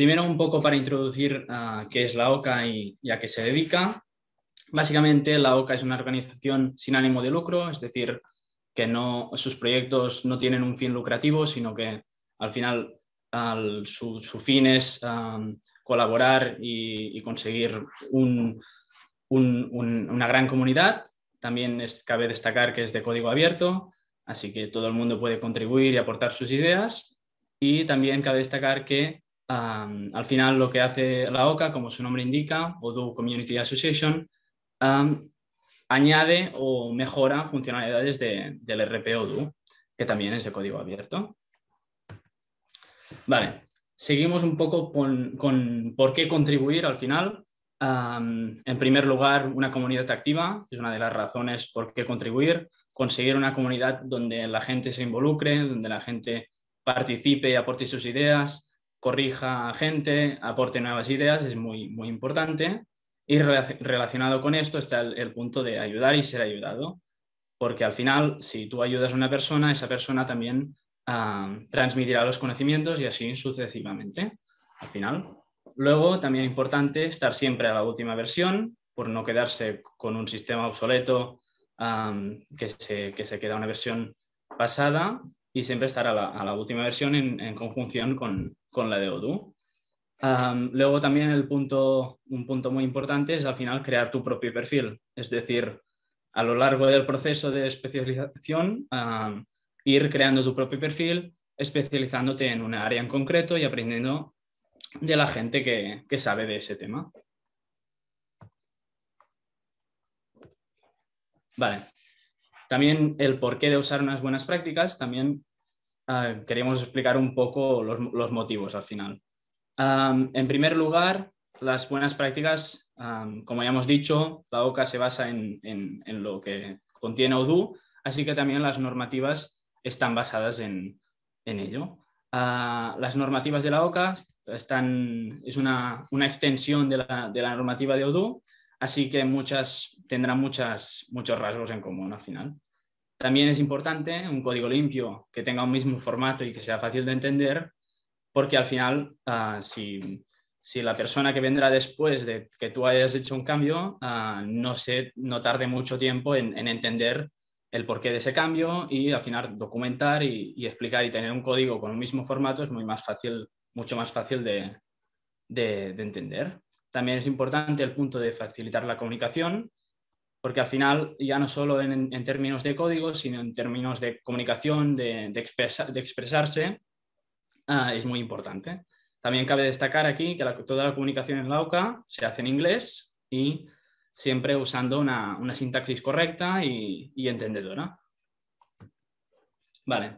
Primero un poco para introducir ah, qué es la OCA y, a qué se dedica. Básicamente la OCA es una organización sin ánimo de lucro, es decir, que no, sus proyectos no tienen un fin lucrativo, sino que al final su, fin es colaborar y, conseguir una gran comunidad. También es, cabe destacar que es de código abierto, así que todo el mundo puede contribuir y aportar sus ideas. Y también cabe destacar que al final lo que hace la OCA, como su nombre indica, Odoo Community Association, añade o mejora funcionalidades del RP Odoo, que también es de código abierto. Vale, seguimos un poco con, por qué contribuir al final. en primer lugar, una comunidad activa es una de las razones por qué contribuir. Conseguir una comunidad donde la gente se involucre, donde la gente participe y aporte sus ideas, corrija a gente, aporte nuevas ideas, es muy, muy importante. Y relacionado con esto está el, punto de ayudar y ser ayudado, porque al final, si tú ayudas a una persona, esa persona también ah, transmitirá los conocimientos y así sucesivamente. Al final. Luego, también es importante estar siempre a la última versión, por no quedarse con un sistema obsoleto ah, que, se, que se queda una versión pasada y siempre estar a la, última versión en conjunción con, con la de Odoo. luego también el punto, un punto muy importante es al final crear tu propio perfil, es decir, a lo largo del proceso de especialización, ir creando tu propio perfil, especializándote en un área en concreto y aprendiendo de la gente que, sabe de ese tema. Vale. También el porqué de usar unas buenas prácticas, también queríamos explicar un poco los, motivos al final. en primer lugar, las buenas prácticas, como ya hemos dicho, la OCA se basa en, en, lo que contiene ODU, así que también las normativas están basadas en, en ello. Ah, las normativas de la OCA están, es una, una extensión de la, de la, normativa de ODU, así que muchas, tendrán muchas, muchos rasgos en común al final. También es importante un código limpio que tenga un mismo formato y que sea fácil de entender, porque al final, ah, si, la persona que vendrá después de que tú hayas hecho un cambio, ah, no, se, no tarde mucho tiempo en, entender el porqué de ese cambio y al final documentar y, explicar y tener un código con un mismo formato es muy más fácil, mucho más fácil de, de entender. También es importante el punto de facilitar la comunicación porque al final ya no solo en, términos de código, sino en términos de comunicación, de, expresarse, ah, es muy importante. También cabe destacar aquí que toda la comunicación en la OCA se hace en inglés y siempre usando una, sintaxis correcta y, entendedora. Vale,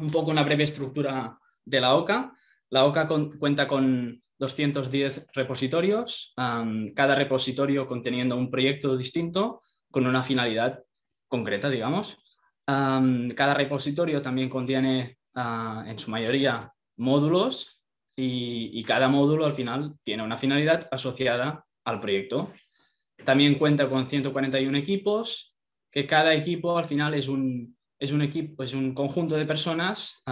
un poco una breve estructura de la OCA. La OCA cuenta con 210 repositorios, cada repositorio conteniendo un proyecto distinto con una finalidad concreta, digamos. cada repositorio también contiene ah, en su mayoría módulos y, cada módulo al final tiene una finalidad asociada al proyecto. También cuenta con 141 equipos, que cada equipo al final es un, es un, equipo, es un conjunto de personas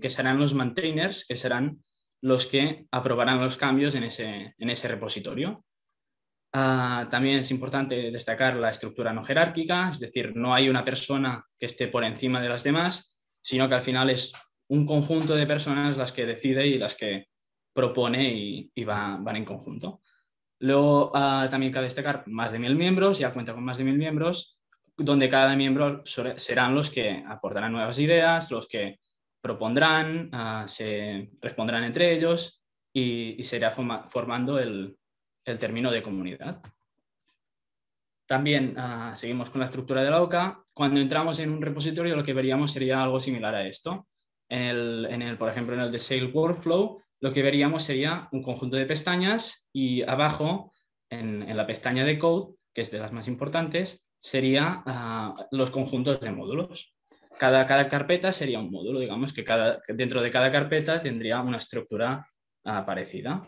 que serán los maintainers, que serán los que aprobarán los cambios en ese, repositorio. Ah, también es importante destacar la estructura no jerárquica, es decir, no hay una persona que esté por encima de las demás, sino que al final es un conjunto de personas las que decide y las que propone y, van en conjunto. Luego ah, también cabe destacar más de mil miembros, ya cuenta con más de mil miembros, donde cada miembro serán los que aportarán nuevas ideas, los que propondrán, ah, se respondrán entre ellos y, y será formando el, término de comunidad. También ah, seguimos con la estructura de la OCA. Cuando entramos en un repositorio lo que veríamos sería algo similar a esto. En el, por ejemplo, en el de Sale Workflow, lo que veríamos sería un conjunto de pestañas y abajo, en, la pestaña de Code, que es de las más importantes, sería ah, los conjuntos de módulos cada, carpeta sería un módulo, digamos que cada, dentro de cada carpeta tendría una estructura ah, parecida.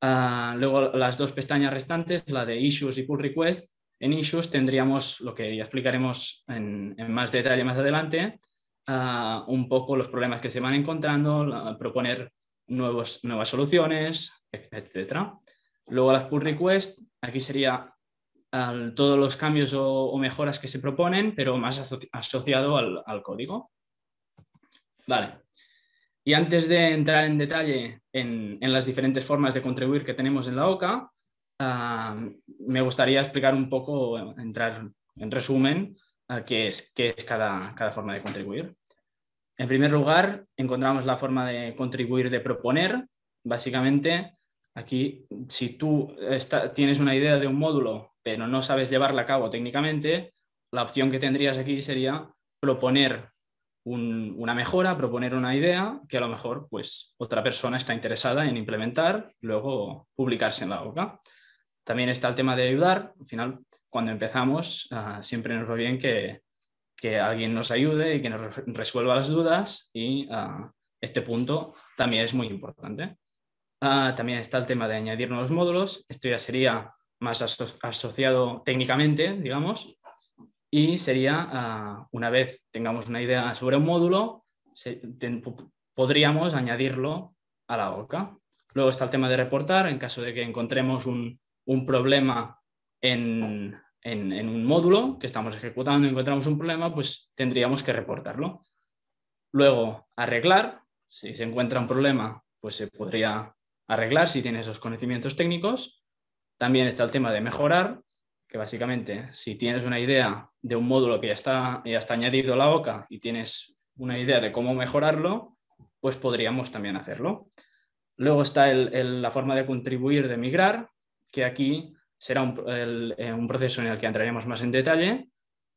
Ah, luego las dos pestañas restantes, la de Issues y Pull Request, en Issues tendríamos lo que ya explicaremos en, más detalle más adelante, ah, un poco los problemas que se van encontrando, proponer nuevos, nuevas soluciones, etc. Luego las Pull Request, aquí sería todos los cambios o, mejoras que se proponen, pero más asociado al, código. Vale. Y antes de entrar en detalle en, las diferentes formas de contribuir que tenemos en la OCA, me gustaría explicar un poco, entrar en resumen, qué es, qué es cada, forma de contribuir. En primer lugar, encontramos la forma de contribuir de proponer. Básicamente, aquí, si tú tienes una idea de un módulo pero no sabes llevarla a cabo técnicamente, la opción que tendrías aquí sería proponer una mejora, proponer una idea que a lo mejor pues, otra persona está interesada en implementar, luego publicarse en la boca También está el tema de ayudar. Al final, cuando empezamos, ah, siempre nos va bien que, alguien nos ayude y que nos resuelva las dudas y ah, este punto también es muy importante. Ah, también está el tema de añadir nuevos módulos. Esto ya sería más asociado técnicamente, digamos, y sería, ah, una vez tengamos una idea sobre un módulo, podríamos añadirlo a la OCA. Luego está el tema de reportar, en caso de que encontremos un, problema en, en, en, un módulo que estamos ejecutando, encontramos un problema, pues tendríamos que reportarlo. Luego, arreglar, si se encuentra un problema, pues se podría arreglar si tiene esos conocimientos técnicos. También está el tema de mejorar, que básicamente si tienes una idea de un módulo que ya está, ya está añadido a la OCA y tienes una idea de cómo mejorarlo, pues podríamos también hacerlo. Luego está la forma de contribuir, de migrar, que aquí será un, eh, proceso en el que entraremos más en detalle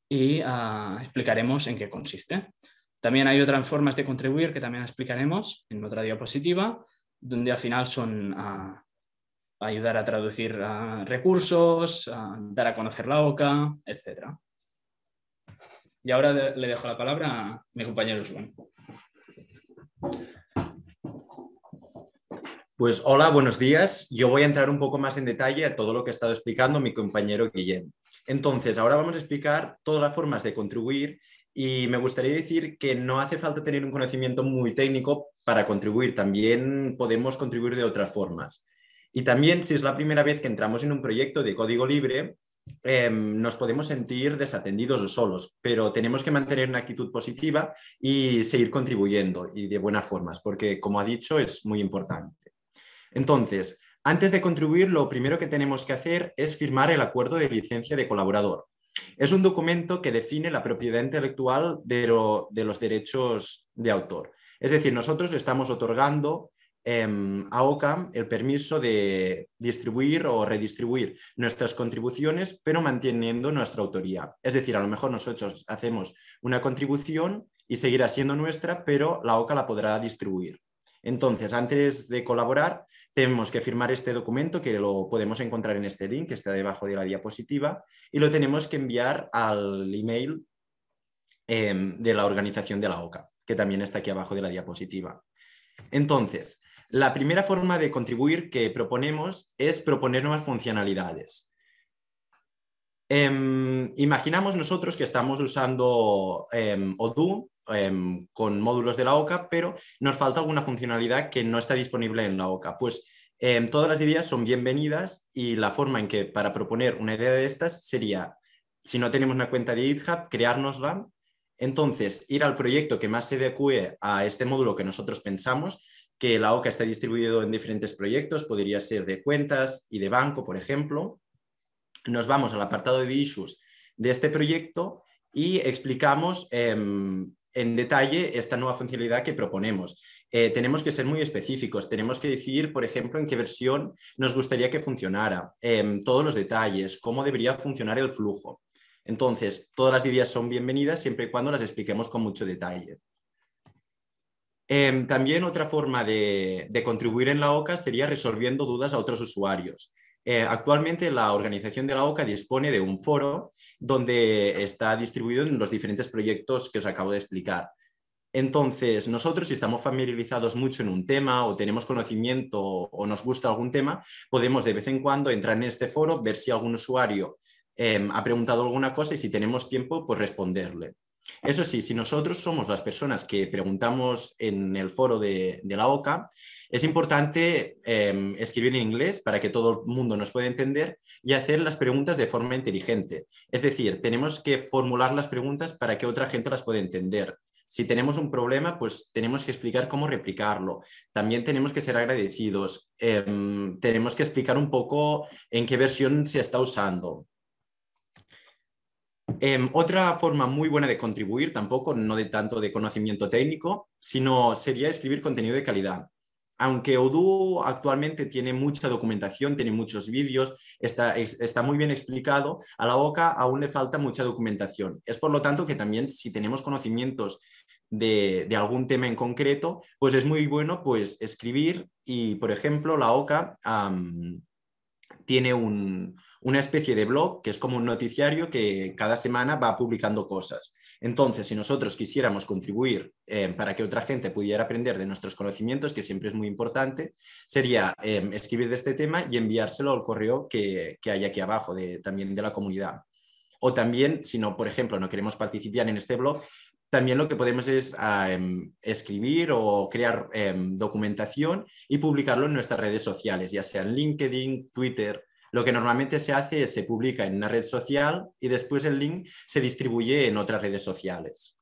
y ah, explicaremos en qué consiste. También hay otras formas de contribuir que también explicaremos en otra diapositiva, donde al final son ah, ayudar a traducir ah, recursos, ah, dar a conocer la OCA, etc. Y ahora le dejo la palabra a mi compañero Juan. Pues hola, buenos días. Yo voy a entrar un poco más en detalle a todo lo que ha estado explicando mi compañero Guillem. Entonces, ahora vamos a explicar todas las formas de contribuir y me gustaría decir que no hace falta tener un conocimiento muy técnico para contribuir, también podemos contribuir de otras formas. Y también si es la primera vez que entramos en un proyecto de código libre, em, nos podemos sentir desatendidos o solos, pero tenemos que mantener una actitud positiva y seguir contribuyendo y de buenas formas, porque como ha dicho, es muy importante. Entonces, antes de contribuir, lo primero que tenemos que hacer es firmar el acuerdo de licencia de colaborador. Es un documento que define la propiedad intelectual de los derechos de autor. Es decir, nosotros estamos otorgando Em, a OCA el permiso de distribuir o redistribuir nuestras contribuciones, pero manteniendo nuestra autoría. Es decir, a lo mejor nosotros hacemos una contribución y seguirá siendo nuestra, pero la OCA la podrá distribuir. Entonces, antes de colaborar, tenemos que firmar este documento que lo podemos encontrar en este link que está debajo de la diapositiva y lo tenemos que enviar al email em, de la organización de la OCA, que también está aquí abajo de la diapositiva. Entonces, la primera forma de contribuir que proponemos es proponer nuevas funcionalidades. Em, imaginamos nosotros que estamos usando em, Odoo em, con módulos de la OCA, pero nos falta alguna funcionalidad que no está disponible en la OCA. Pues todas las ideas son bienvenidas y la forma en que para proponer una idea de estas sería, si no tenemos una cuenta de GitHub, creárnosla. Entonces, ir al proyecto que más se adecue a este módulo que nosotros pensamos que la OCA está distribuido en diferentes proyectos, podría ser de cuentas y de banco, por ejemplo. Nos vamos al apartado de issues de este proyecto y explicamos em, en detalle esta nueva funcionalidad que proponemos. Eh, tenemos que ser muy específicos, tenemos que decir, por ejemplo, en qué versión nos gustaría que funcionara, em, todos los detalles, cómo debería funcionar el flujo. Entonces, todas las ideas son bienvenidas siempre y cuando las expliquemos con mucho detalle. Em, también otra forma de, contribuir en la OCA sería resolviendo dudas a otros usuarios. Eh, actualmente la organización de la OCA dispone de un foro donde está distribuido en los diferentes proyectos que os acabo de explicar. Entonces, nosotros si estamos familiarizados mucho en un tema o tenemos conocimiento o nos gusta algún tema, podemos de vez en cuando entrar en este foro, ver si algún usuario em, ha preguntado alguna cosa y si tenemos tiempo, pues responderle. Eso sí, si nosotros somos las personas que preguntamos en el foro de, la OCA, es importante em, escribir en inglés para que todo el mundo nos pueda entender y hacer las preguntas de forma inteligente. Es decir, tenemos que formular las preguntas para que otra gente las pueda entender. Si tenemos un problema, pues tenemos que explicar cómo replicarlo. También tenemos que ser agradecidos. Em, tenemos que explicar un poco en qué versión se está usando. Em, otra forma muy buena de contribuir, tampoco no de tanto de conocimiento técnico, sino sería escribir contenido de calidad. Aunque Odoo actualmente tiene mucha documentación, tiene muchos vídeos, está, está muy bien explicado, a la OCA aún le falta mucha documentación. Es por lo tanto que también si tenemos conocimientos de, algún tema en concreto, pues es muy bueno pues, escribir y, por ejemplo, la OCA tiene una especie de blog que es como un noticiario que cada semana va publicando cosas. Entonces, si nosotros quisiéramos contribuir eh, para que otra gente pudiera aprender de nuestros conocimientos, que siempre es muy importante, sería eh, escribir de este tema y enviárselo al correo que, hay aquí abajo, también de la comunidad. O también, si no, por ejemplo, no queremos participar en este blog, también lo que podemos es ah, em, escribir o crear em, documentación y publicarlo en nuestras redes sociales, ya sea en LinkedIn, Twitter. Lo que normalmente se hace es se publica en una red social y después el link se distribuye en otras redes sociales.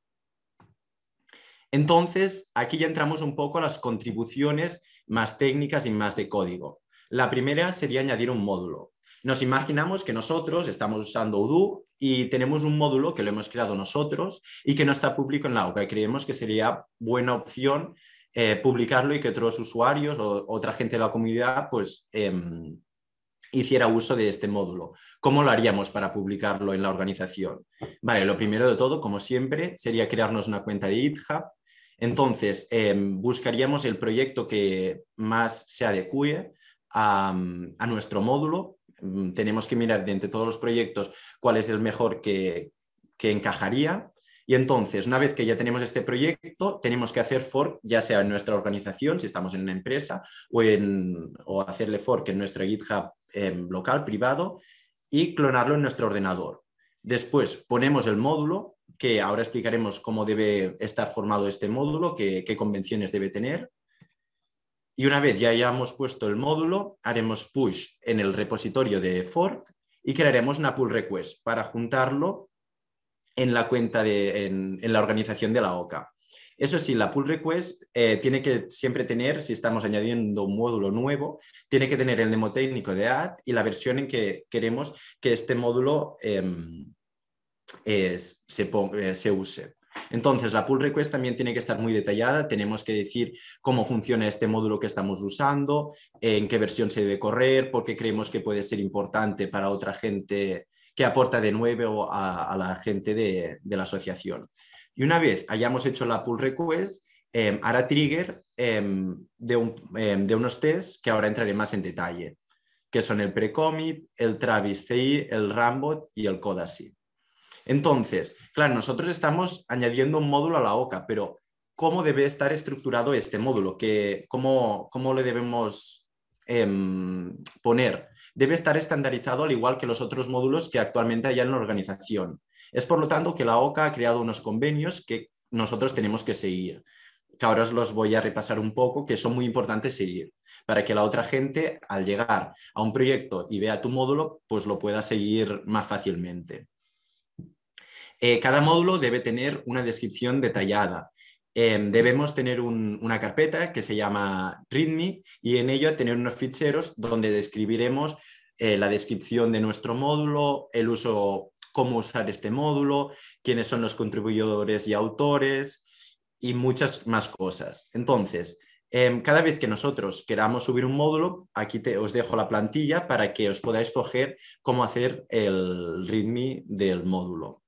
Entonces, aquí ya entramos un poco a las contribuciones más técnicas y más de código. La primera sería añadir un módulo. Nos imaginamos que nosotros estamos usando Udu y tenemos un módulo que lo hemos creado nosotros y que no está público en la OCA. creemos que sería buena opción eh, publicarlo y que otros usuarios o otra gente de la comunidad pues em, hiciera uso de este módulo. ¿Cómo lo haríamos para publicarlo en la organización? Vale, lo primero de todo, como siempre, sería crearnos una cuenta de GitHub. Entonces, em, buscaríamos el proyecto que más se adecue a, a nuestro módulo Mm, tenemos que mirar de entre todos los proyectos cuál es el mejor que, encajaría. Y entonces, una vez que ya tenemos este proyecto, tenemos que hacer fork, ya sea en nuestra organización, si estamos en una empresa, o, en, o hacerle fork en nuestro GitHub em, local, privado, y clonarlo en nuestro ordenador. Después ponemos el módulo, que ahora explicaremos cómo debe estar formado este módulo, qué convenciones debe tener, y una vez ya hayamos puesto el módulo, haremos push en el repositorio de fork y crearemos una pull request para juntarlo en la cuenta de, en, la organización de la OCA. Eso sí, la pull request eh, tiene que siempre tener, si estamos añadiendo un módulo nuevo, tiene que tener el mnemotécnico de add y la versión en que queremos que este módulo em, eh, se use. Entonces, la pull request también tiene que estar muy detallada. Tenemos que decir cómo funciona este módulo que estamos usando, en qué versión se debe correr, por qué creemos que puede ser importante para otra gente que aporta de nuevo a, la gente de, la asociación. Y una vez hayamos hecho la pull request, em, hará trigger em, em, de, unos tests que ahora entraré más en detalle, que son el pre-commit, el Travis CI, el Rambot y el Codacy. Entonces, claro, nosotros estamos añadiendo un módulo a la OCA, pero ¿cómo debe estar estructurado este módulo? cómo, cómo, le debemos em, poner? Debe estar estandarizado al igual que los otros módulos que actualmente hay en la organización. Es por lo tanto que la OCA ha creado unos convenios que nosotros tenemos que seguir que ahora os los voy a repasar un poco, que son muy importantes seguir, para que la otra gente, al llegar a un proyecto y vea tu módulo, pues lo pueda seguir más fácilmente. Eh, cada módulo debe tener una descripción detallada. Em, debemos tener una carpeta que se llama README y en ella tener unos ficheros donde describiremos eh, la descripción de nuestro módulo, el uso, cómo usar este módulo, quiénes son los contribuidores y autores y muchas más cosas. Entonces, em, cada vez que nosotros queramos subir un módulo, aquí te, os dejo la plantilla para que os podáis coger cómo hacer el README del módulo.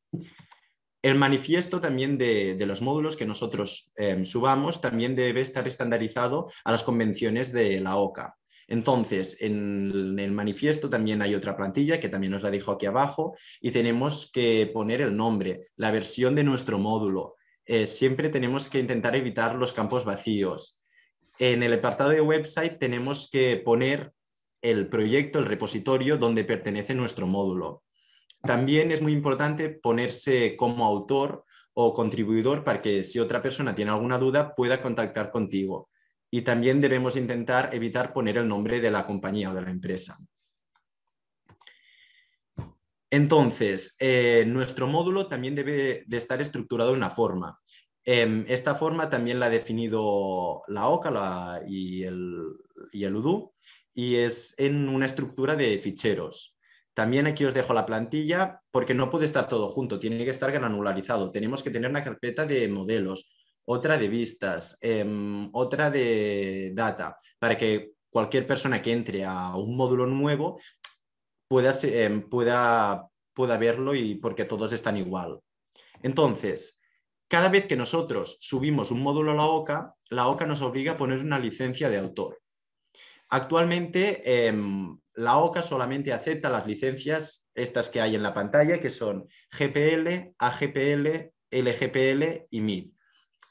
El manifiesto también de, los módulos que nosotros eh, subamos también debe estar estandarizado a las convenciones de la OCA. Entonces, en el manifiesto también hay otra plantilla que también nos la dijo aquí abajo y tenemos que poner el nombre, la versión de nuestro módulo. Eh, siempre tenemos que intentar evitar los campos vacíos. En el apartado de website tenemos que poner el proyecto, el repositorio donde pertenece nuestro módulo. También es muy importante ponerse como autor o contribuidor para que si otra persona tiene alguna duda pueda contactar contigo. Y también debemos intentar evitar poner el nombre de la compañía o de la empresa. Entonces, eh, nuestro módulo también debe de estar estructurado de una forma. Em, esta forma también la ha definido la OCA y, el, y el UDU y es en una estructura de ficheros. También aquí os dejo la plantilla porque no puede estar todo junto, tiene que estar granularizado. Tenemos que tener una carpeta de modelos, otra de vistas, em, otra de data, para que cualquier persona que entre a un módulo nuevo pueda, em, pueda, pueda verlo y porque todos están igual. Entonces, cada vez que nosotros subimos un módulo a la OCA, la OCA nos obliga a poner una licencia de autor. Actualmente, em, la OCA solamente acepta las licencias, estas que hay en la pantalla, que son GPL, AGPL, LGPL y MID.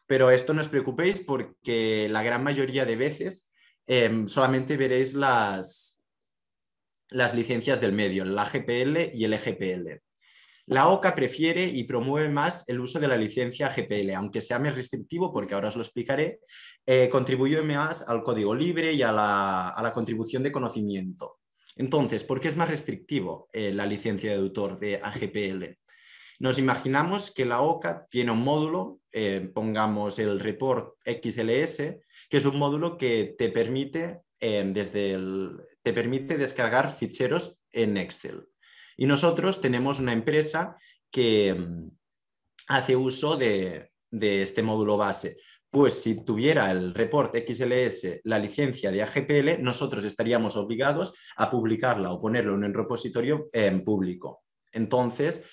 Pero esto no os preocupéis porque la gran mayoría de veces em, solamente veréis las, las licencias del medio, la GPL y el EGPL. La OCA prefiere y promueve más el uso de la licencia GPL, aunque sea más restrictivo, porque ahora os lo explicaré, eh, contribuye más al código libre y a la, a la contribución de conocimiento. Entonces, ¿por qué es más restrictivo eh, la licencia de autor de AGPL? Nos imaginamos que la OCA tiene un módulo, eh, pongamos el report XLS, que es un módulo que eh, te permite, descargar ficheros en Excel. Y nosotros tenemos una empresa que mm, hace uso de este módulo base pues si tuviera el reporte XLS la licencia de AGPL, nosotros estaríamos obligados a publicarla o ponerlo en un repositorio en público. Entonces,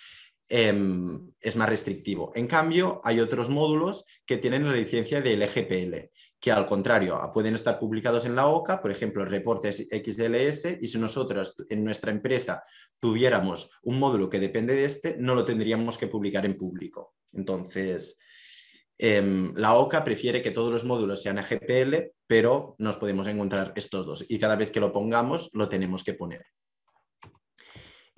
em, es más restrictivo. En cambio, hay otros módulos que tienen la licencia del LGPL, que al contrario, ah, pueden estar publicados en la OCA, por ejemplo, el reporte XLS, y si nosotros en nuestra empresa tuviéramos un módulo que depende de este, no lo tendríamos que publicar en público. Entonces, Em, la OCA prefiere que todos los módulos sean AGPL, GPL, pero nos podemos encontrar estos dos y cada vez que lo pongamos lo tenemos que poner.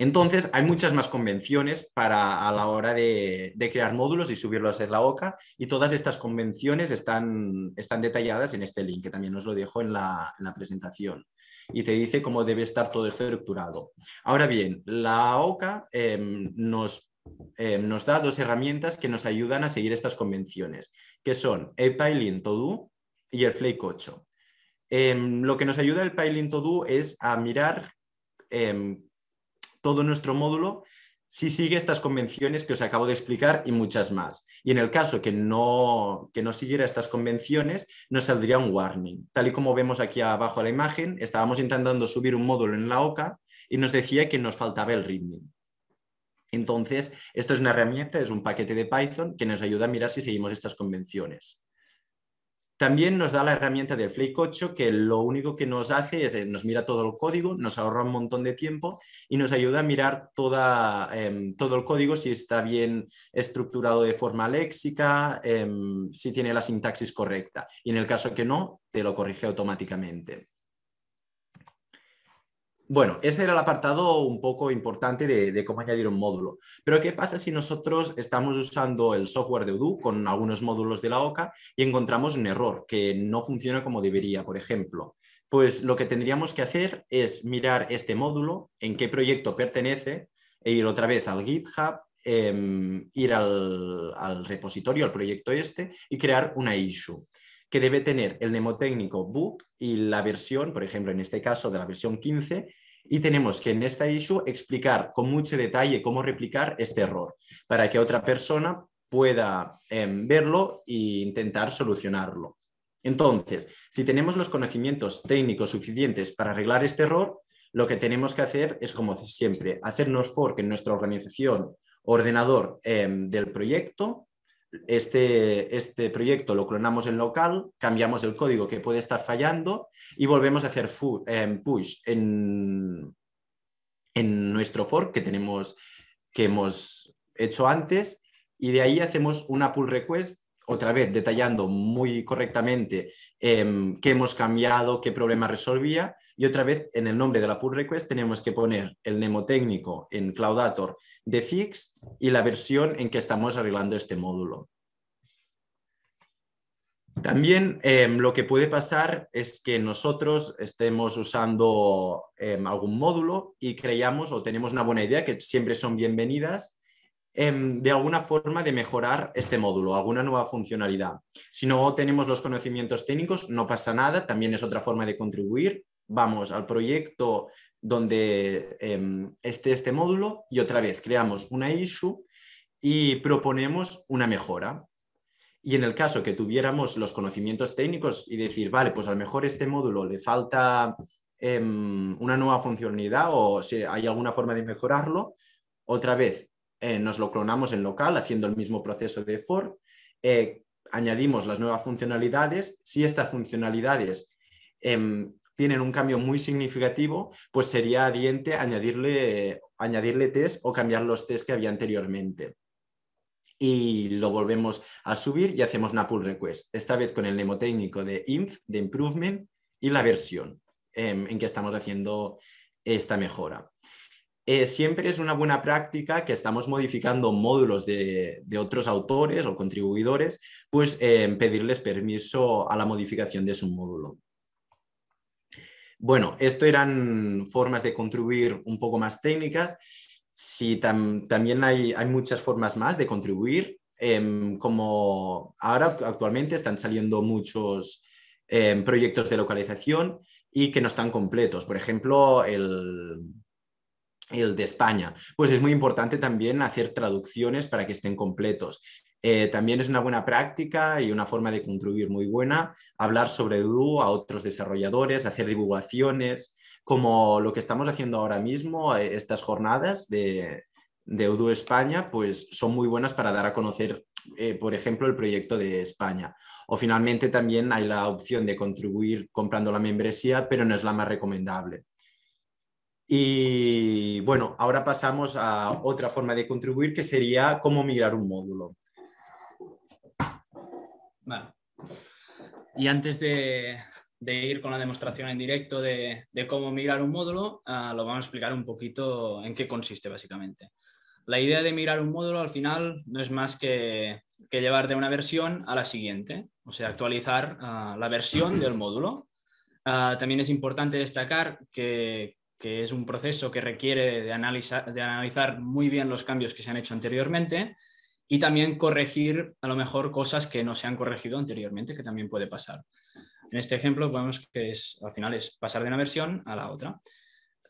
Entonces, hay muchas más convenciones para, a la hora de, crear módulos y subirlos en la OCA y todas estas convenciones están, están detalladas en este link, que también os lo dejo en la, presentación y te dice cómo debe estar todo esto estructurado. Ahora bien, la OCA em, nos eh, nos da dos herramientas que nos ayudan a seguir estas convenciones, que son el Piling To y el Flake 8. Em, lo que nos ayuda el Piling To Do es a mirar em, todo nuestro módulo si sigue estas convenciones que os acabo de explicar y muchas más. Y en el caso que no, que no siguiera estas convenciones, nos saldría un warning. Tal y como vemos aquí abajo en la imagen, estábamos intentando subir un módulo en la OCA y nos decía que nos faltaba el readme. Entonces, esto es una herramienta, es un paquete de Python que nos ayuda a mirar si seguimos estas convenciones. También nos da la herramienta del Flake 8, que lo único que nos hace es, eh, nos mira todo el código, nos ahorra un montón de tiempo y nos ayuda a mirar em, todo el código, si está bien estructurado de forma léxica, em, si tiene la sintaxis correcta. Y en el caso que no, te lo corrige automáticamente. Bueno, ese era el apartado un poco importante de, cómo añadir un módulo. Pero ¿qué pasa si nosotros estamos usando el software de Odoo con algunos módulos de la OCA y encontramos un error que no funciona como debería, por ejemplo? Pues lo que tendríamos que hacer es mirar este módulo, en qué proyecto pertenece, e ir otra vez al GitHub, em, ir al repositorio, al proyecto este y crear una issue que debe tener el mnemotécnico book y la versión, por ejemplo, en este caso de la versión 15, y tenemos que en esta issue explicar con mucho detalle cómo replicar este error para que otra persona pueda em, verlo e intentar solucionarlo. Entonces, si tenemos los conocimientos técnicos suficientes para arreglar este error, lo que tenemos que hacer es, como siempre, hacernos fork en nuestra organización, ordenador em, del proyecto este, este, proyecto lo clonamos en local, cambiamos el código que puede estar fallando y volvemos a hacer em, push en, en nuestro fork que tenemos que hemos hecho antes y de ahí hacemos una pull request otra vez detallando muy correctamente em, qué hemos cambiado, qué problema resolvía y otra vez, en el nombre de la pull request tenemos que poner el técnico en Cloudator de fix y la versión en que estamos arreglando este módulo. También em, lo que puede pasar es que nosotros estemos usando em, algún módulo y creamos o tenemos una buena idea, que siempre son bienvenidas, em, de alguna forma de mejorar este módulo, alguna nueva funcionalidad. Si no tenemos los conocimientos técnicos, no pasa nada, también es otra forma de contribuir vamos al proyecto donde em, esté este módulo y otra vez creamos una issue y proponemos una mejora. Y en el caso que tuviéramos los conocimientos técnicos y decir, vale, pues a lo mejor este módulo le falta em, una nueva funcionalidad o si hay alguna forma de mejorarlo, otra vez eh, nos lo clonamos en local haciendo el mismo proceso de for, eh, añadimos las nuevas funcionalidades. Si estas funcionalidades em, tienen un cambio muy significativo, pues sería adiente añadirle, añadirle test o cambiar los test que había anteriormente. Y lo volvemos a subir y hacemos una pull request, esta vez con el mnemotécnico de INF, de improvement y la versión em, en que estamos haciendo esta mejora. Eh, siempre es una buena práctica que estamos modificando módulos de, otros autores o contribuidores, pues em, pedirles permiso a la modificación de su módulo. Bueno, esto eran formas de contribuir un poco más técnicas. Sí, también hay, muchas formas más de contribuir. Em, como ahora actualmente están saliendo muchos em, proyectos de localización y que no están completos. Por ejemplo, el, el de España. Pues es muy importante también hacer traducciones para que estén completos. Eh, también es una buena práctica y una forma de contribuir muy buena hablar sobre UDU a otros desarrolladores, hacer divulgaciones, como lo que estamos haciendo ahora mismo, eh, estas jornadas de, de España, pues son muy buenas para dar a conocer, eh, por ejemplo, el proyecto de España. O finalmente también hay la opción de contribuir comprando la membresía, pero no es la más recomendable. Y bueno, ahora pasamos a otra forma de contribuir que sería cómo migrar un módulo. Y antes de, ir con la demostración en directo de, cómo migrar un módulo, ah, lo vamos a explicar un poquito en qué consiste básicamente. La idea de migrar un módulo al final no es más que, llevar de una versión a la siguiente, o sea, actualizar ah, la versión del módulo. Ah, también es importante destacar que, es un proceso que requiere de, de analizar muy bien los cambios que se han hecho anteriormente y también corregir a lo mejor cosas que no se han corregido anteriormente, que también puede pasar. En este ejemplo vemos que es, al final es pasar de una versión a la otra.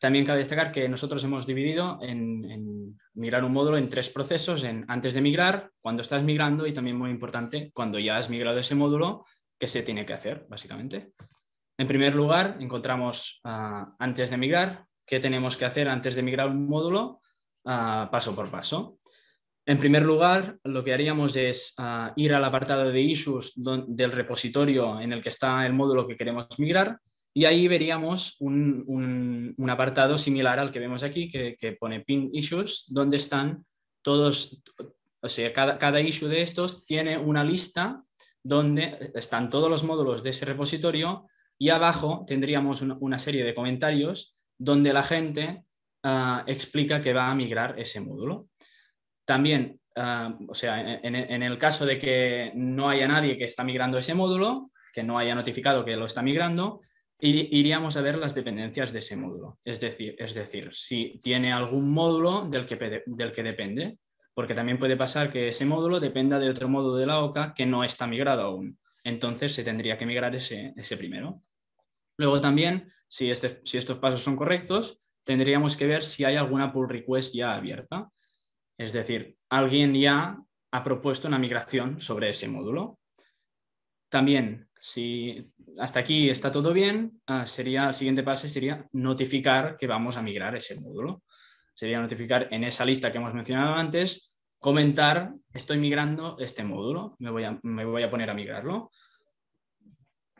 También cabe destacar que nosotros hemos dividido en, migrar un módulo en tres procesos, en antes de migrar, cuando estás migrando y también muy importante, cuando ya has migrado ese módulo, qué se tiene que hacer, básicamente. En primer lugar, encontramos ah, antes de migrar, qué tenemos que hacer antes de migrar un módulo ah, paso por paso. En primer lugar, lo que haríamos es ah, ir al apartado de issues del repositorio en el que está el módulo que queremos migrar y ahí veríamos un, apartado similar al que vemos aquí que, pone pin issues, donde están todos, o sea, cada, issue de estos tiene una lista donde están todos los módulos de ese repositorio y abajo tendríamos una, serie de comentarios donde la gente ah, explica que va a migrar ese módulo. También, ah, o sea, en, el caso de que no haya nadie que está migrando ese módulo, que no haya notificado que lo está migrando, iríamos a ver las dependencias de ese módulo. Es decir, es decir si tiene algún módulo del que, del que depende, porque también puede pasar que ese módulo dependa de otro módulo de la OCA que no está migrado aún. Entonces se tendría que migrar ese, primero. Luego también, si, este, si estos pasos son correctos, tendríamos que ver si hay alguna pull request ya abierta. Es decir, alguien ya ha propuesto una migración sobre ese módulo. También, si hasta aquí está todo bien, ah, sería, el siguiente paso sería notificar que vamos a migrar ese módulo. Sería notificar en esa lista que hemos mencionado antes, comentar, estoy migrando este módulo, me voy a, me voy a poner a migrarlo.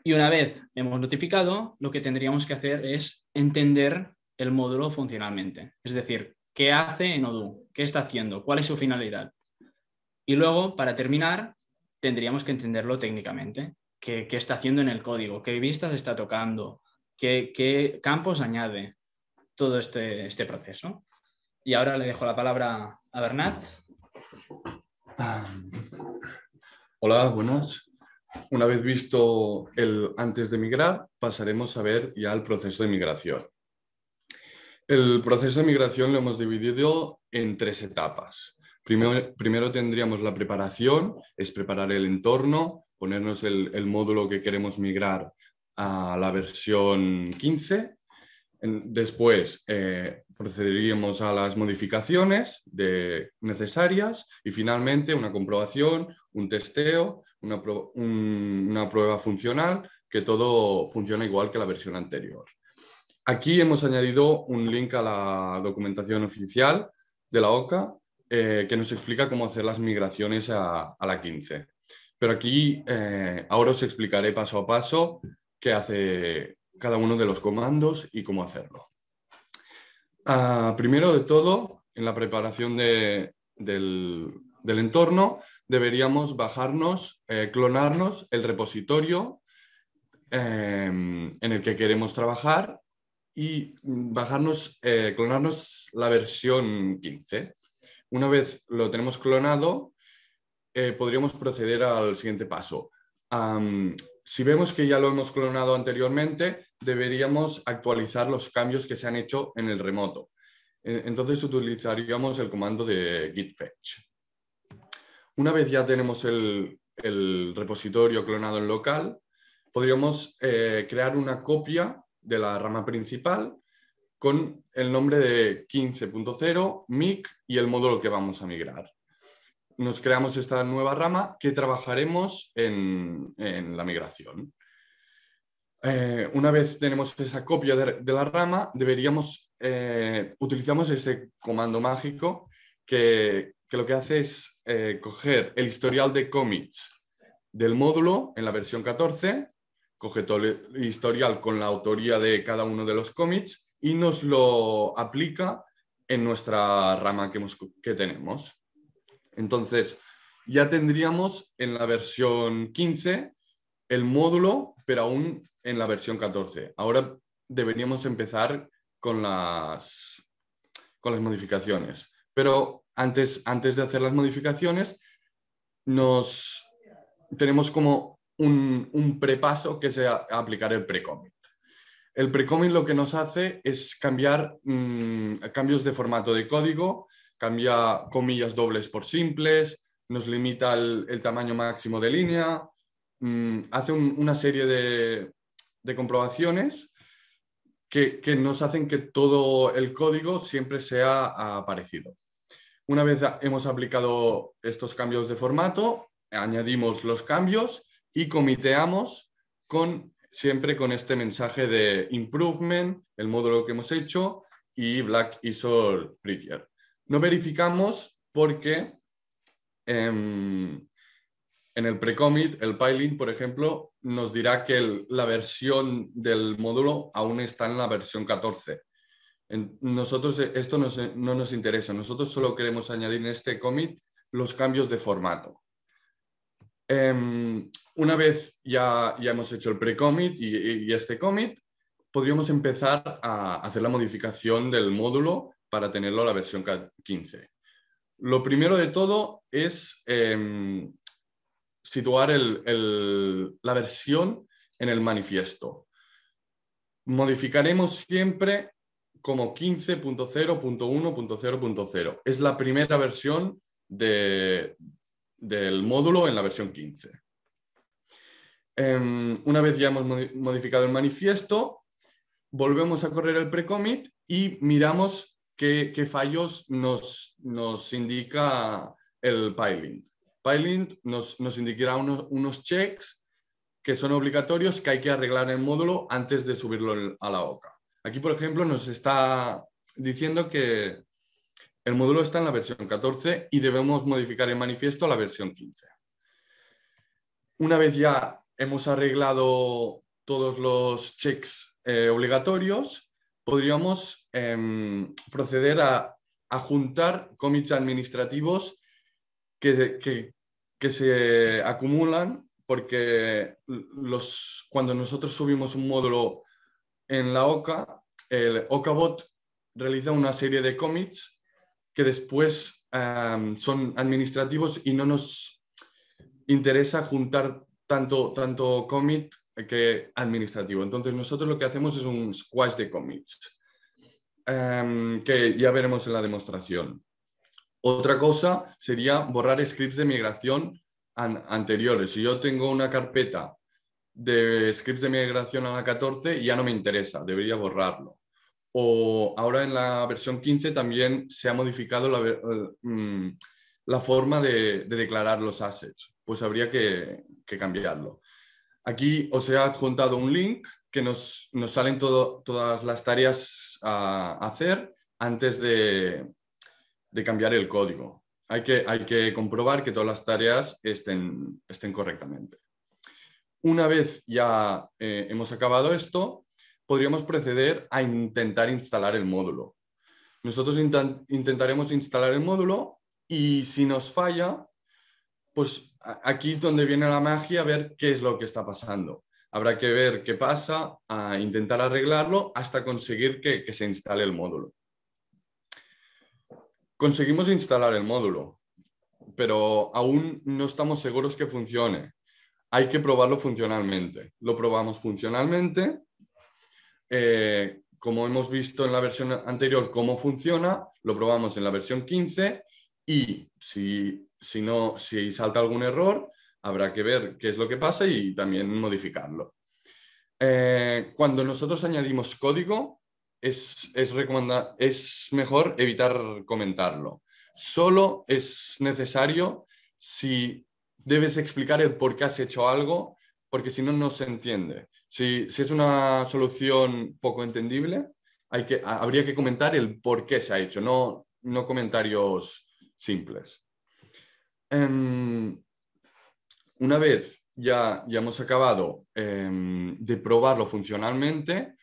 Y una vez hemos notificado, lo que tendríamos que hacer es entender el módulo funcionalmente. Es decir, ¿Qué hace en Odoo? ¿Qué está haciendo? ¿Cuál es su finalidad? Y luego, para terminar, tendríamos que entenderlo técnicamente. ¿Qué, está haciendo en el código? ¿Qué vistas está tocando? ¿Qué, campos añade? Todo este, este proceso. Y ahora le dejo la palabra a Bernat. Ah. Hola, buenas. Una vez visto el antes de migrar, pasaremos a ver ya el proceso de migración. El proceso de migración lo hemos dividido en tres etapas. Primero, tendríamos la preparación, es preparar el entorno, ponernos el, módulo que queremos migrar a la versión 15. Después eh, procederíamos a las modificaciones de, necesarias y finalmente una comprobación, un testeo, una, una prueba funcional que todo funciona igual que la versión anterior. Aquí hemos añadido un link a la documentación oficial de la OCA eh, que nos explica cómo hacer las migraciones a, la 15. Pero aquí eh, ahora os explicaré paso a paso qué hace cada uno de los comandos y cómo hacerlo. Ah, primero de todo, en la preparación del, entorno, deberíamos bajarnos, eh, clonarnos el repositorio en el que queremos trabajar y bajarnos, eh, clonarnos la versión 15. Una vez lo tenemos clonado, eh, podríamos proceder al siguiente paso. si vemos que ya lo hemos clonado anteriormente, deberíamos actualizar los cambios que se han hecho en el remoto. Entonces utilizaríamos el comando de git fetch. Una vez ya tenemos el, repositorio clonado en local, podríamos eh, crear una copia de la rama principal con el nombre de 15.0, MIC y el módulo que vamos a migrar. Nos creamos esta nueva rama que trabajaremos en, la migración. Eh, una vez tenemos esa copia de, la rama, deberíamos, eh, utilizamos este comando mágico que, lo que hace es eh, coger el historial de commits del módulo en la versión 14 coge todo el historial con la autoría de cada uno de los cómics y nos lo aplica en nuestra rama que, tenemos. Entonces, ya tendríamos en la versión 15 el módulo, pero aún en la versión 14. Ahora deberíamos empezar con las, con las modificaciones. Pero antes, antes de hacer las modificaciones, nos tenemos como un, prepaso que sea aplicar el pre-commit. El pre-commit lo que nos hace es cambiar mm, cambios de formato de código, cambia comillas dobles por simples, nos limita el, tamaño máximo de línea, mm, hace una serie de, comprobaciones que, que, nos hacen que todo el código siempre sea parecido. Una vez hemos aplicado estos cambios de formato, añadimos los cambios y comiteamos con, siempre con este mensaje de improvement, el módulo que hemos hecho y Black all Prettier. No verificamos porque em, en el pre-commit, el piling, por ejemplo, nos dirá que la versión del módulo aún está en la versión 14. nosotros eh, esto no nos interesa, nosotros solo queremos añadir en este commit los cambios de formato. Em, una vez ya, ya hemos hecho el pre-commit y, este commit, podríamos empezar a hacer la modificación del módulo para tenerlo a la versión 15. Lo primero de todo es em, situar la versión en el manifiesto. Modificaremos siempre como 15.0.1.0.0. Es la primera versión de, del módulo en la versión 15. Em, una vez ya hemos modificado el manifiesto, volvemos a correr el pre-commit y miramos qué, fallos nos, nos, indica el PyLint. PyLint nos, nos indicará unos, unos checks que son obligatorios que hay que arreglar en el módulo antes de subirlo a la OCA. Aquí, por ejemplo, nos está diciendo que el módulo está en la versión 14 y debemos modificar el manifiesto a la versión 15. Una vez ya hemos arreglado todos los checks eh, obligatorios, podríamos em, proceder a, juntar commits administrativos que, se acumulan porque cuando nosotros subimos un módulo en la OCA, el OCABot realiza una serie de commits que después son administrativos y no nos interesa juntar tanto, tanto commit que administrativo. Entonces nosotros lo que hacemos es un squash de commits, que ya veremos en la demostración. Otra cosa sería borrar scripts de migración anteriores. Si yo tengo una carpeta de scripts de migración a la 14 ya no me interesa, debería borrarlo o ahora en la versión 15 también se ha modificado la, eh, mm, forma de, declarar los assets, pues habría que, cambiarlo. Aquí os he adjuntado un link que nos, salen todas las tareas a hacer antes de, cambiar el código. Hay que, comprobar que todas las tareas estén, correctamente. Una vez ya eh, hemos acabado esto, podríamos proceder a intentar instalar el módulo. Nosotros intentaremos instalar el módulo y si nos falla, pues aquí es donde viene la magia, a ver qué es lo que está pasando. Habrá que ver qué pasa, a intentar arreglarlo hasta conseguir que, que se instale el módulo. Conseguimos instalar el módulo, pero aún no estamos seguros que funcione. Hay que probarlo funcionalmente. Lo probamos funcionalmente eh, como hemos visto en la versión anterior cómo funciona, lo probamos en la versión 15 y si, no, si salta algún error, habrá que ver qué es lo que pasa y también modificarlo. Eh, cuando nosotros añadimos código, es mejor evitar comentarlo. Solo es necesario si debes explicar el por qué has hecho algo, porque si no, no se entiende. Si, es una solución poco entendible, habría que comentar el por qué se ha hecho, no, comentarios simples. Em, una vez ya, hemos acabado em, de probarlo funcionalmente,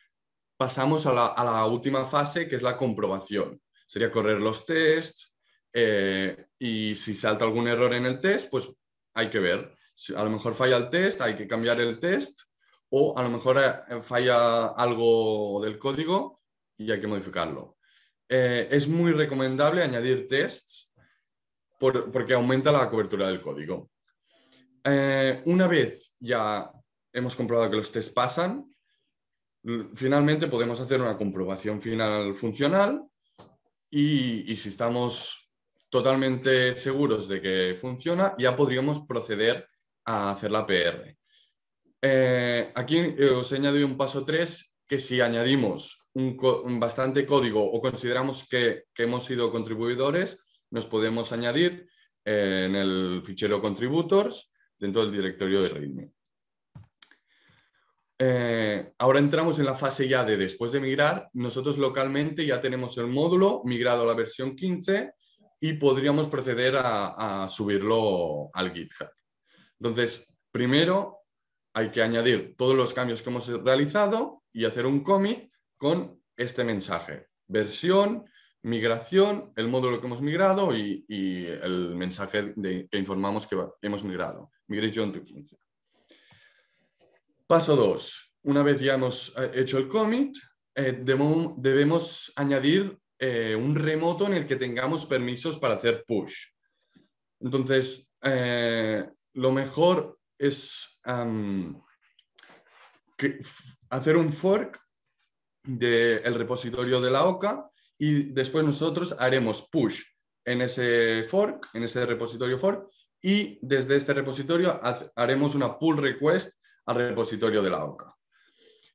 pasamos a la, última fase, que es la comprobación. Sería correr los tests eh, y si salta algún error en el test, pues hay que ver. a lo mejor falla el test, hay que cambiar el test o a lo mejor eh, falla algo del código y hay que modificarlo. Eh, es muy recomendable añadir tests porque aumenta la cobertura del código. Eh, una vez ya hemos comprobado que los tests pasan, finalmente podemos hacer una comprobación final funcional y si estamos totalmente seguros de que funciona, ya podríamos proceder a hacer la PR. Eh, aquí eh, os he añadido un paso 3 que si añadimos un, bastante código o consideramos que, hemos sido contribuidores, nos podemos añadir eh, en el fichero contributors dentro del directorio de README. ahora entramos en la fase ya de después de migrar. Nosotros localmente ya tenemos el módulo migrado a la versión 15 y podríamos proceder a subirlo al GitHub. Entonces, primero hay que añadir todos los cambios que hemos realizado y hacer un commit con este mensaje. Versión, migración, el módulo que hemos migrado y, el mensaje de, que informamos que hemos migrado. Migration to 15. Paso 2. Una vez ya hemos eh, hecho el commit, eh, debemos, añadir eh, un remoto en el que tengamos permisos para hacer push. Entonces, lo mejor es hacer un fork del repositorio de la OCA y después nosotros haremos push en ese fork, en ese repositorio fork, y desde este repositorio haremos una pull request al repositorio de la OCA.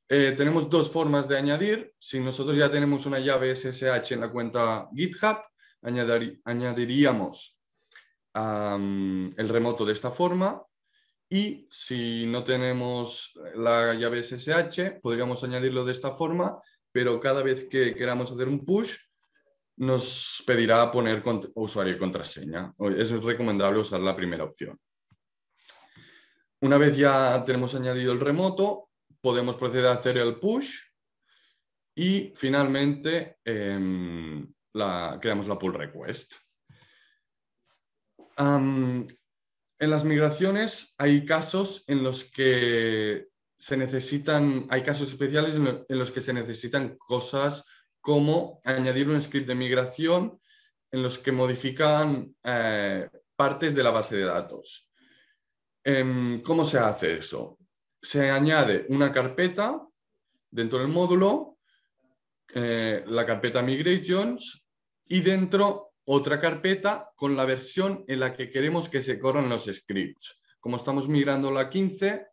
Eh, tenemos dos formas de añadir. Si nosotros ya tenemos una llave SSH en la cuenta GitHub, añadiríamos el remoto de esta forma y si no tenemos la llave SSH, podríamos añadirlo de esta forma, pero cada vez que queramos hacer un push, nos pedirá poner usuario y contraseña. es recomendable usar la primera opción. Una vez ya tenemos añadido el remoto, podemos proceder a hacer el push y finalmente em, la, creamos la pull request en las migraciones hay casos en los que se necesitan, hay casos especiales en los que se necesitan cosas como añadir un script de migración en los que modifican eh, partes de la base de datos. Em, ¿Cómo se hace eso? Se añade una carpeta dentro del módulo, eh, la carpeta migrations, y dentro otra carpeta con la versión en la que queremos que se corran los scripts. Como estamos migrando la 15,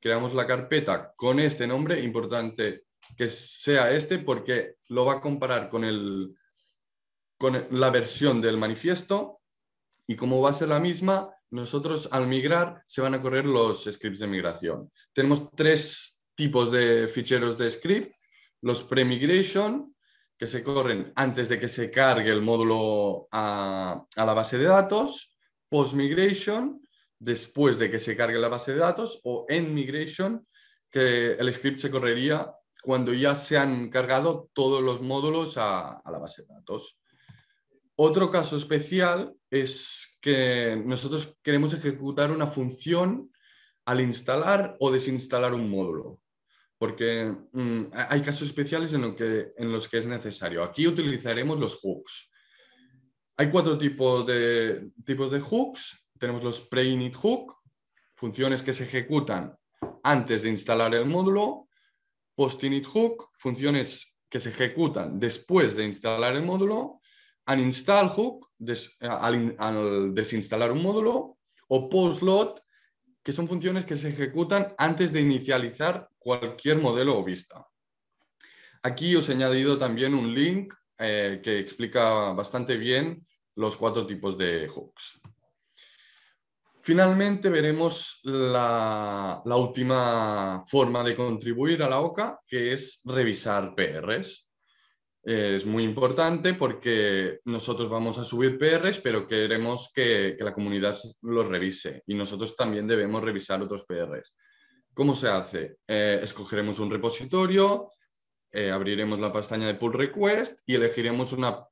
creamos la carpeta con este nombre, importante que sea este porque lo va a comparar con, el, con la versión del manifiesto y como va a ser la misma, nosotros al migrar se van a correr los scripts de migración. Tenemos tres tipos de ficheros de script, los pre-migration, que se corren antes de que se cargue el módulo a, la base de datos, post-migration, después de que se cargue la base de datos, o end-migration, que el script se correría cuando ya se han cargado todos los módulos a la base de datos. Otro caso especial es que nosotros queremos ejecutar una función al instalar o desinstalar un módulo porque mm, hay casos especiales en, los que es necesario. Aquí utilizaremos los hooks. Hay cuatro tipos de, tipos de hooks. Tenemos los pre-init hook, funciones que se ejecutan antes de instalar el módulo, post-init hook, funciones que se ejecutan después de instalar el módulo, Uninstall install hook, al, desinstalar un módulo, o post-load, que son funciones que se ejecutan antes de inicializar cualquier modelo o vista. Aquí os he añadido también un link eh, que explica bastante bien los cuatro tipos de hooks. Finalmente veremos la, última forma de contribuir a la OCA, que es revisar PRs. Eh, es muy importante porque nosotros vamos a subir PRs, pero queremos que, que la comunidad los revise y nosotros también debemos revisar otros PRs. ¿Cómo se hace? Eh, escogeremos un repositorio, eh, abriremos la pestaña de pull request y elegiremos una,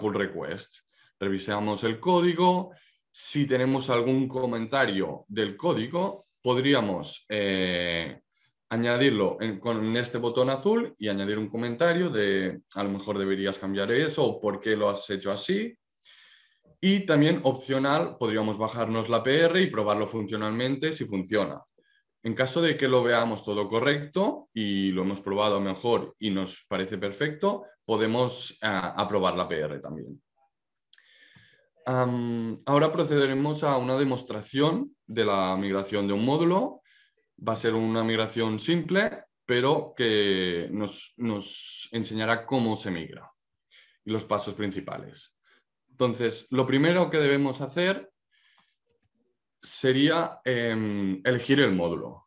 pull request. Revisamos el código. Si tenemos algún comentario del código, podríamos eh, añadirlo con este botón azul y añadir un comentario de a lo mejor deberías cambiar eso o por qué lo has hecho así. Y también opcional, podríamos bajarnos la PR y probarlo funcionalmente si funciona en caso de que lo veamos todo correcto y lo hemos probado mejor y nos parece perfecto, podemos ah, aprobar la PR también. ahora procederemos a una demostración de la migración de un módulo. Va a ser una migración simple, pero que nos, nos enseñará cómo se migra y los pasos principales. Entonces, lo primero que debemos hacer sería em, elegir el módulo.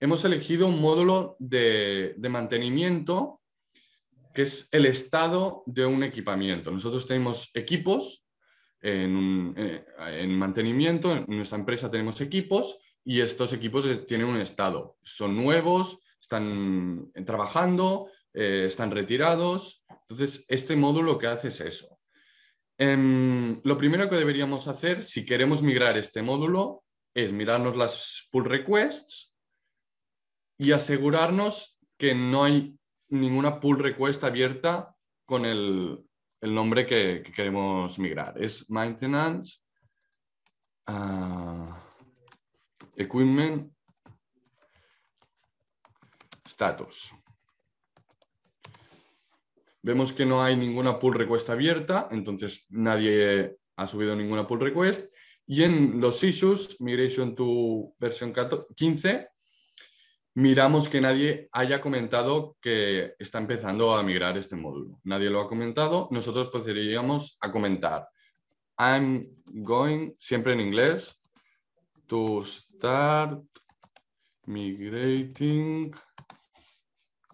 Hemos elegido un módulo de, mantenimiento que es el estado de un equipamiento. Nosotros tenemos equipos en, eh, mantenimiento, en nuestra empresa tenemos equipos y estos equipos tienen un estado. Son nuevos, están trabajando, eh, están retirados. Entonces, este módulo que hace es eso, Em, lo primero que deberíamos hacer si queremos migrar este módulo es mirarnos las pull requests y asegurarnos que no hay ninguna pull request abierta con el, nombre que, queremos migrar. Es maintenance ah, equipment status. Vemos que no hay ninguna pull request abierta, entonces nadie ha subido ninguna pull request. Y en los issues, migration to versión 15, miramos que nadie haya comentado que está empezando a migrar este módulo. Nadie lo ha comentado. Nosotros procederíamos a comentar. I'm going, siempre en inglés, to start migrating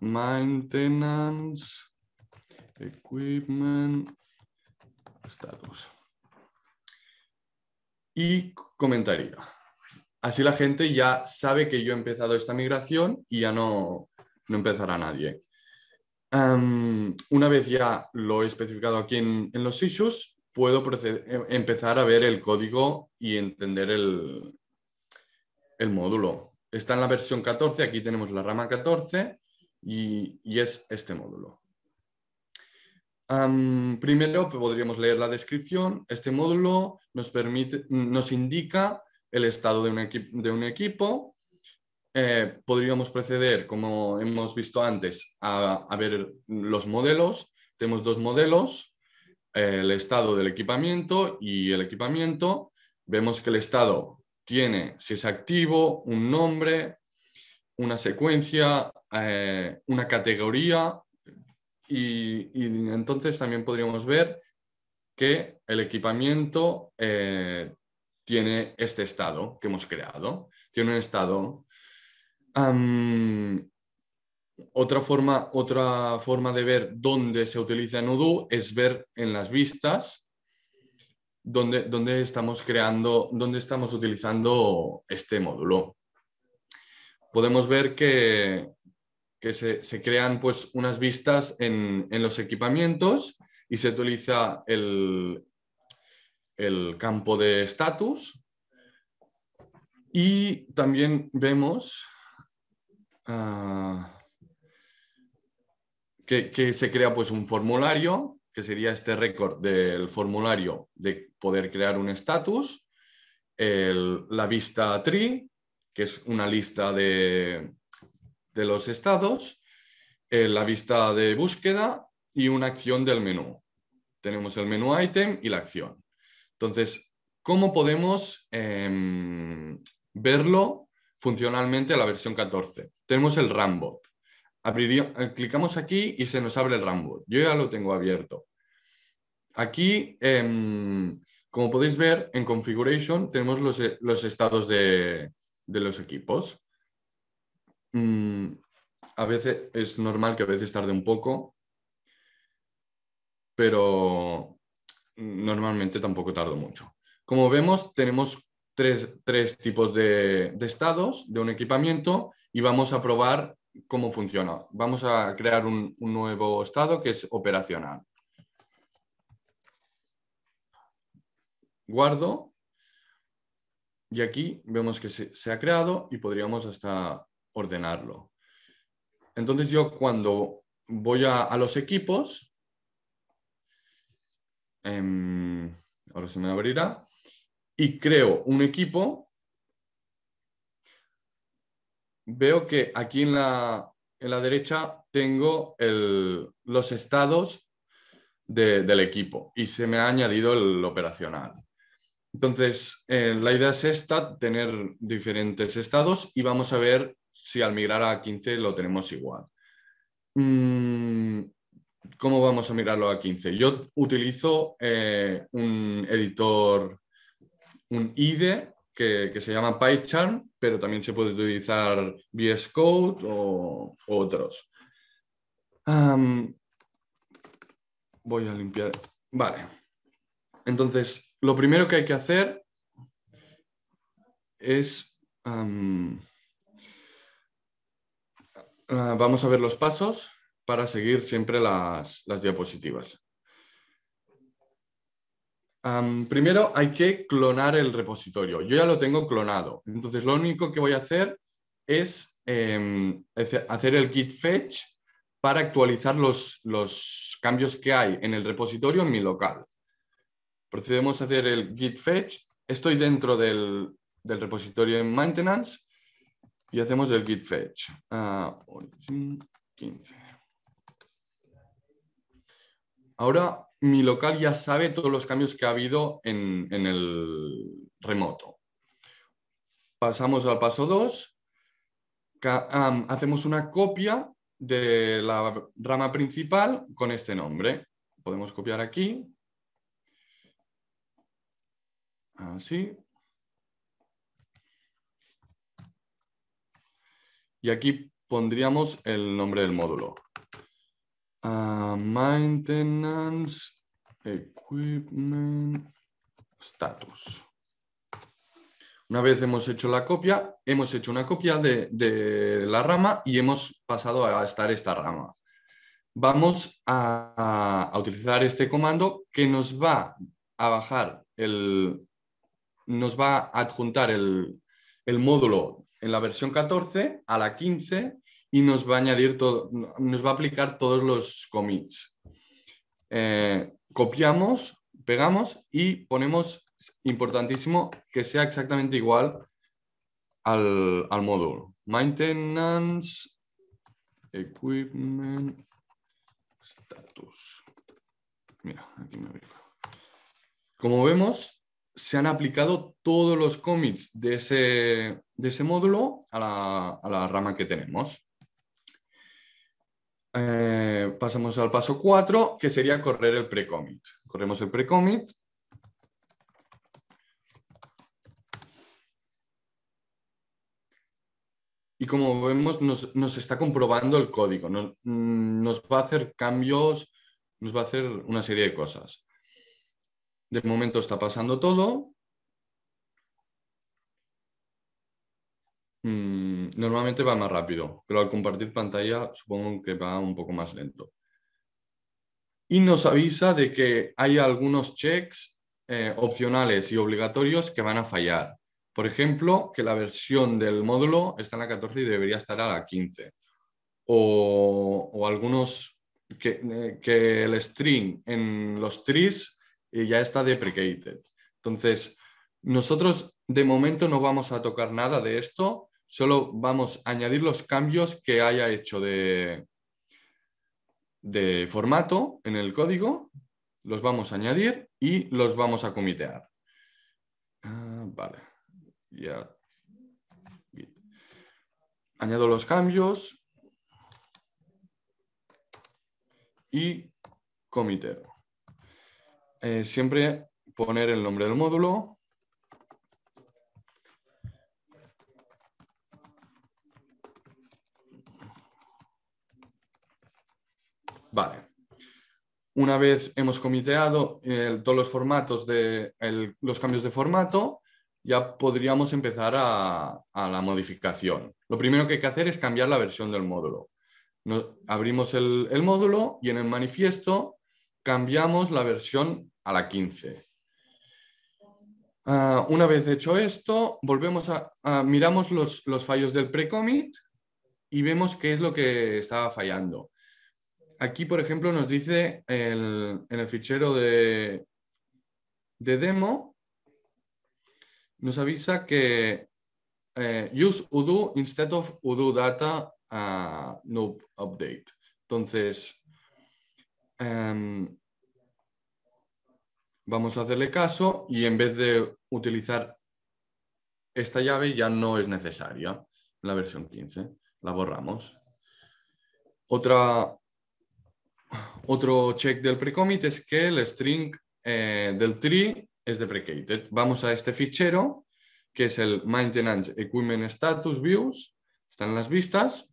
maintenance Equipment status. Y comentaría. Así la gente ya sabe que yo he empezado esta migración y ya no, no empezará nadie. Em, una vez ya lo he especificado aquí en, los issues, puedo eh, empezar a ver el código y entender el, el, módulo. Está en la versión 14, aquí tenemos la rama 14 y es este módulo primero podríamos leer la descripción. Este módulo nos, permite, nos indica el estado de un, equipo. Eh, podríamos proceder, como hemos visto antes, a, ver los modelos. Tenemos dos modelos, el estado del equipamiento y el equipamiento. Vemos que el estado tiene, si es activo, un nombre, una secuencia, eh, una categoría y, entonces también podríamos ver que el equipamiento eh, tiene este estado que hemos creado. Tiene un estado. otra, forma, otra forma de ver dónde se utiliza Nudu es ver en las vistas dónde, dónde estamos creando, dónde estamos utilizando este módulo. Podemos ver que que se, crean pues unas vistas en, los equipamientos y se utiliza el, el campo de estatus. Y también vemos ah, que, se crea pues un formulario que sería este récord del formulario de poder crear un estatus. la vista tree, que es una lista de, de los estados, eh, la vista de búsqueda y una acción del menú. Tenemos el menú item y la acción. Entonces, ¿cómo podemos em, verlo funcionalmente a la versión 14? Tenemos el RAMBO. Eh, clicamos aquí y se nos abre el Rambot. Yo ya lo tengo abierto. Aquí, em, como podéis ver, en Configuration tenemos los, eh, estados de, de los equipos. Mm, a veces es normal que a veces tarde un poco, pero normalmente tampoco tardo mucho. Como vemos, tenemos tres, tipos de, estados de un equipamiento y vamos a probar cómo funciona. Vamos a crear un, nuevo estado que es operacional. Guardo. Y aquí vemos que se ha creado y podríamos hasta ordenarlo. Entonces yo cuando voy a, los equipos, em, ahora se me abrirá, y creo un equipo, veo que aquí en la, derecha tengo los estados del equipo y se me ha añadido el operacional. Entonces, eh, la idea es esta, tener diferentes estados y vamos a ver si al migrar a 15 lo tenemos igual. Mm, ¿Cómo vamos a migrarlo a 15? Yo utilizo eh, un editor, un IDE que, se llama PyCharm, pero también se puede utilizar VS Code o, otros. voy a limpiar. Vale. Entonces, lo primero que hay que hacer es... Ah, vamos a ver los pasos para seguir siempre las, diapositivas. primero hay que clonar el repositorio. Yo ya lo tengo clonado. Entonces lo único que voy a hacer es em, hacer el git fetch para actualizar los, cambios que hay en el repositorio en mi local. Procedemos a hacer el git fetch. Estoy dentro del repositorio en maintenance y hacemos el git fetch. Ah, Ahora mi local ya sabe todos los cambios que ha habido en, el remoto. Pasamos al paso 2. hacemos una copia de la rama principal con este nombre. Podemos copiar aquí. Así. Y aquí pondríamos el nombre del módulo. Ah, maintenance Equipment Status. Una vez hemos hecho la copia, hemos hecho una copia de, la rama y hemos pasado a estar esta rama. Vamos a, utilizar este comando que nos va a bajar el, nos va a adjuntar el, el módulo en la versión 14 a la 15 y nos va a añadir todo, nos va a aplicar todos los commits. Eh, copiamos, pegamos y ponemos, importantísimo, que sea exactamente igual al, módulo. Maintenance, equipment, status. Mira, aquí me abrigo. Como vemos, se han aplicado todos los commits de ese, módulo a la, rama que tenemos. Eh, pasamos al paso 4, que sería correr el pre-commit. Corremos el pre-commit. Y como vemos, nos, está comprobando el código. Nos, mm, nos va a hacer cambios, nos va a hacer una serie de cosas. De momento está pasando todo. Mm, normalmente va más rápido, pero al compartir pantalla supongo que va un poco más lento. Y nos avisa de que hay algunos checks eh, opcionales y obligatorios que van a fallar. Por ejemplo, que la versión del módulo está en la 14 y debería estar a la 15. O, algunos que, eh, que, el string en los trees y ya está deprecated. Entonces, nosotros de momento no vamos a tocar nada de esto, solo vamos a añadir los cambios que haya hecho de, de formato en el código, los vamos a añadir y los vamos a comitear. Ah, vale, ya. Añado los cambios y comiteo. Eh, siempre poner el nombre del módulo. Vale. Una vez hemos comiteado eh, todos los formatos de los cambios de formato, ya podríamos empezar a, la modificación. Lo primero que hay que hacer es cambiar la versión del módulo. abrimos el módulo y en el manifiesto cambiamos la versión a la 15. Ah, una vez hecho esto, volvemos a, miramos los, fallos del pre-commit y vemos qué es lo que estaba fallando. Aquí, por ejemplo, nos dice en el fichero de, de demo, nos avisa que eh, use udo instead of udo data ah, no update. Entonces, Em, vamos a hacerle caso y en vez de utilizar esta llave ya no es necesaria, la versión 15, la borramos. Otra, otro check del precommit es que el string eh, del tree es deprecated. Vamos a este fichero, que es el maintenance equipment status views, están las vistas,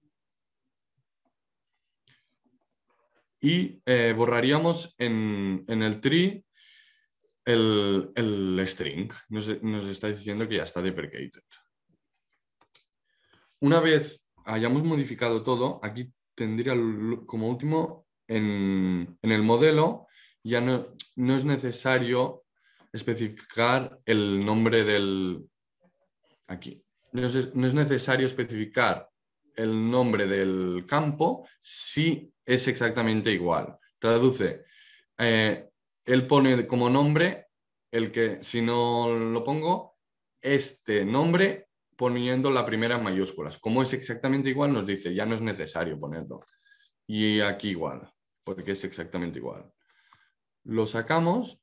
y eh, borraríamos en, el tree el, string. Nos, está diciendo que ya está deprecated. Una vez hayamos modificado todo, aquí tendría como último en, el modelo, ya no, no es necesario especificar el nombre del... Aquí. No es, no es necesario especificar el nombre del campo si es exactamente igual. Traduce, eh, él pone como nombre el que, si no lo pongo, este nombre poniendo la primera en mayúsculas. Como es exactamente igual, nos dice, ya no es necesario ponerlo. Y aquí igual, porque es exactamente igual. Lo sacamos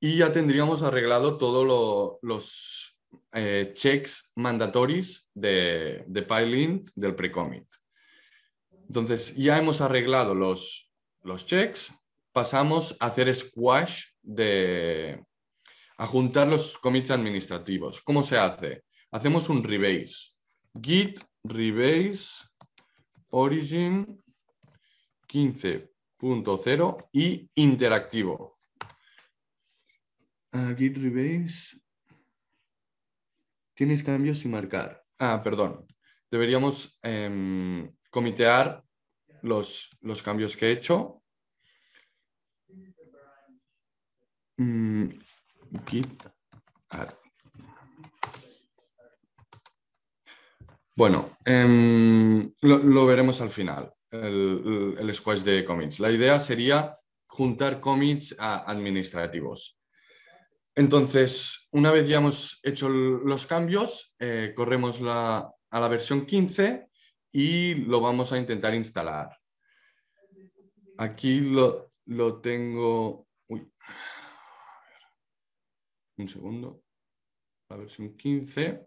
y ya tendríamos arreglado todos los eh, checks mandatorios de, de PyLint del pre-commit. Entonces, ya hemos arreglado los, los checks, pasamos a hacer squash de a juntar los commits administrativos. ¿Cómo se hace? Hacemos un rebase. Git rebase origin 15.0 y interactivo. Ah, git rebase Tienes cambios sin marcar. Ah, perdón. Deberíamos em, comitear los, cambios que he hecho. Mm, ah. Bueno, em, lo, veremos al final, el, squash de commits. La idea sería juntar commits administrativos. Entonces, una vez ya hemos hecho los cambios, eh, corremos a la versión 15 y lo vamos a intentar instalar. Aquí lo, lo tengo... Un segundo. La versión 15.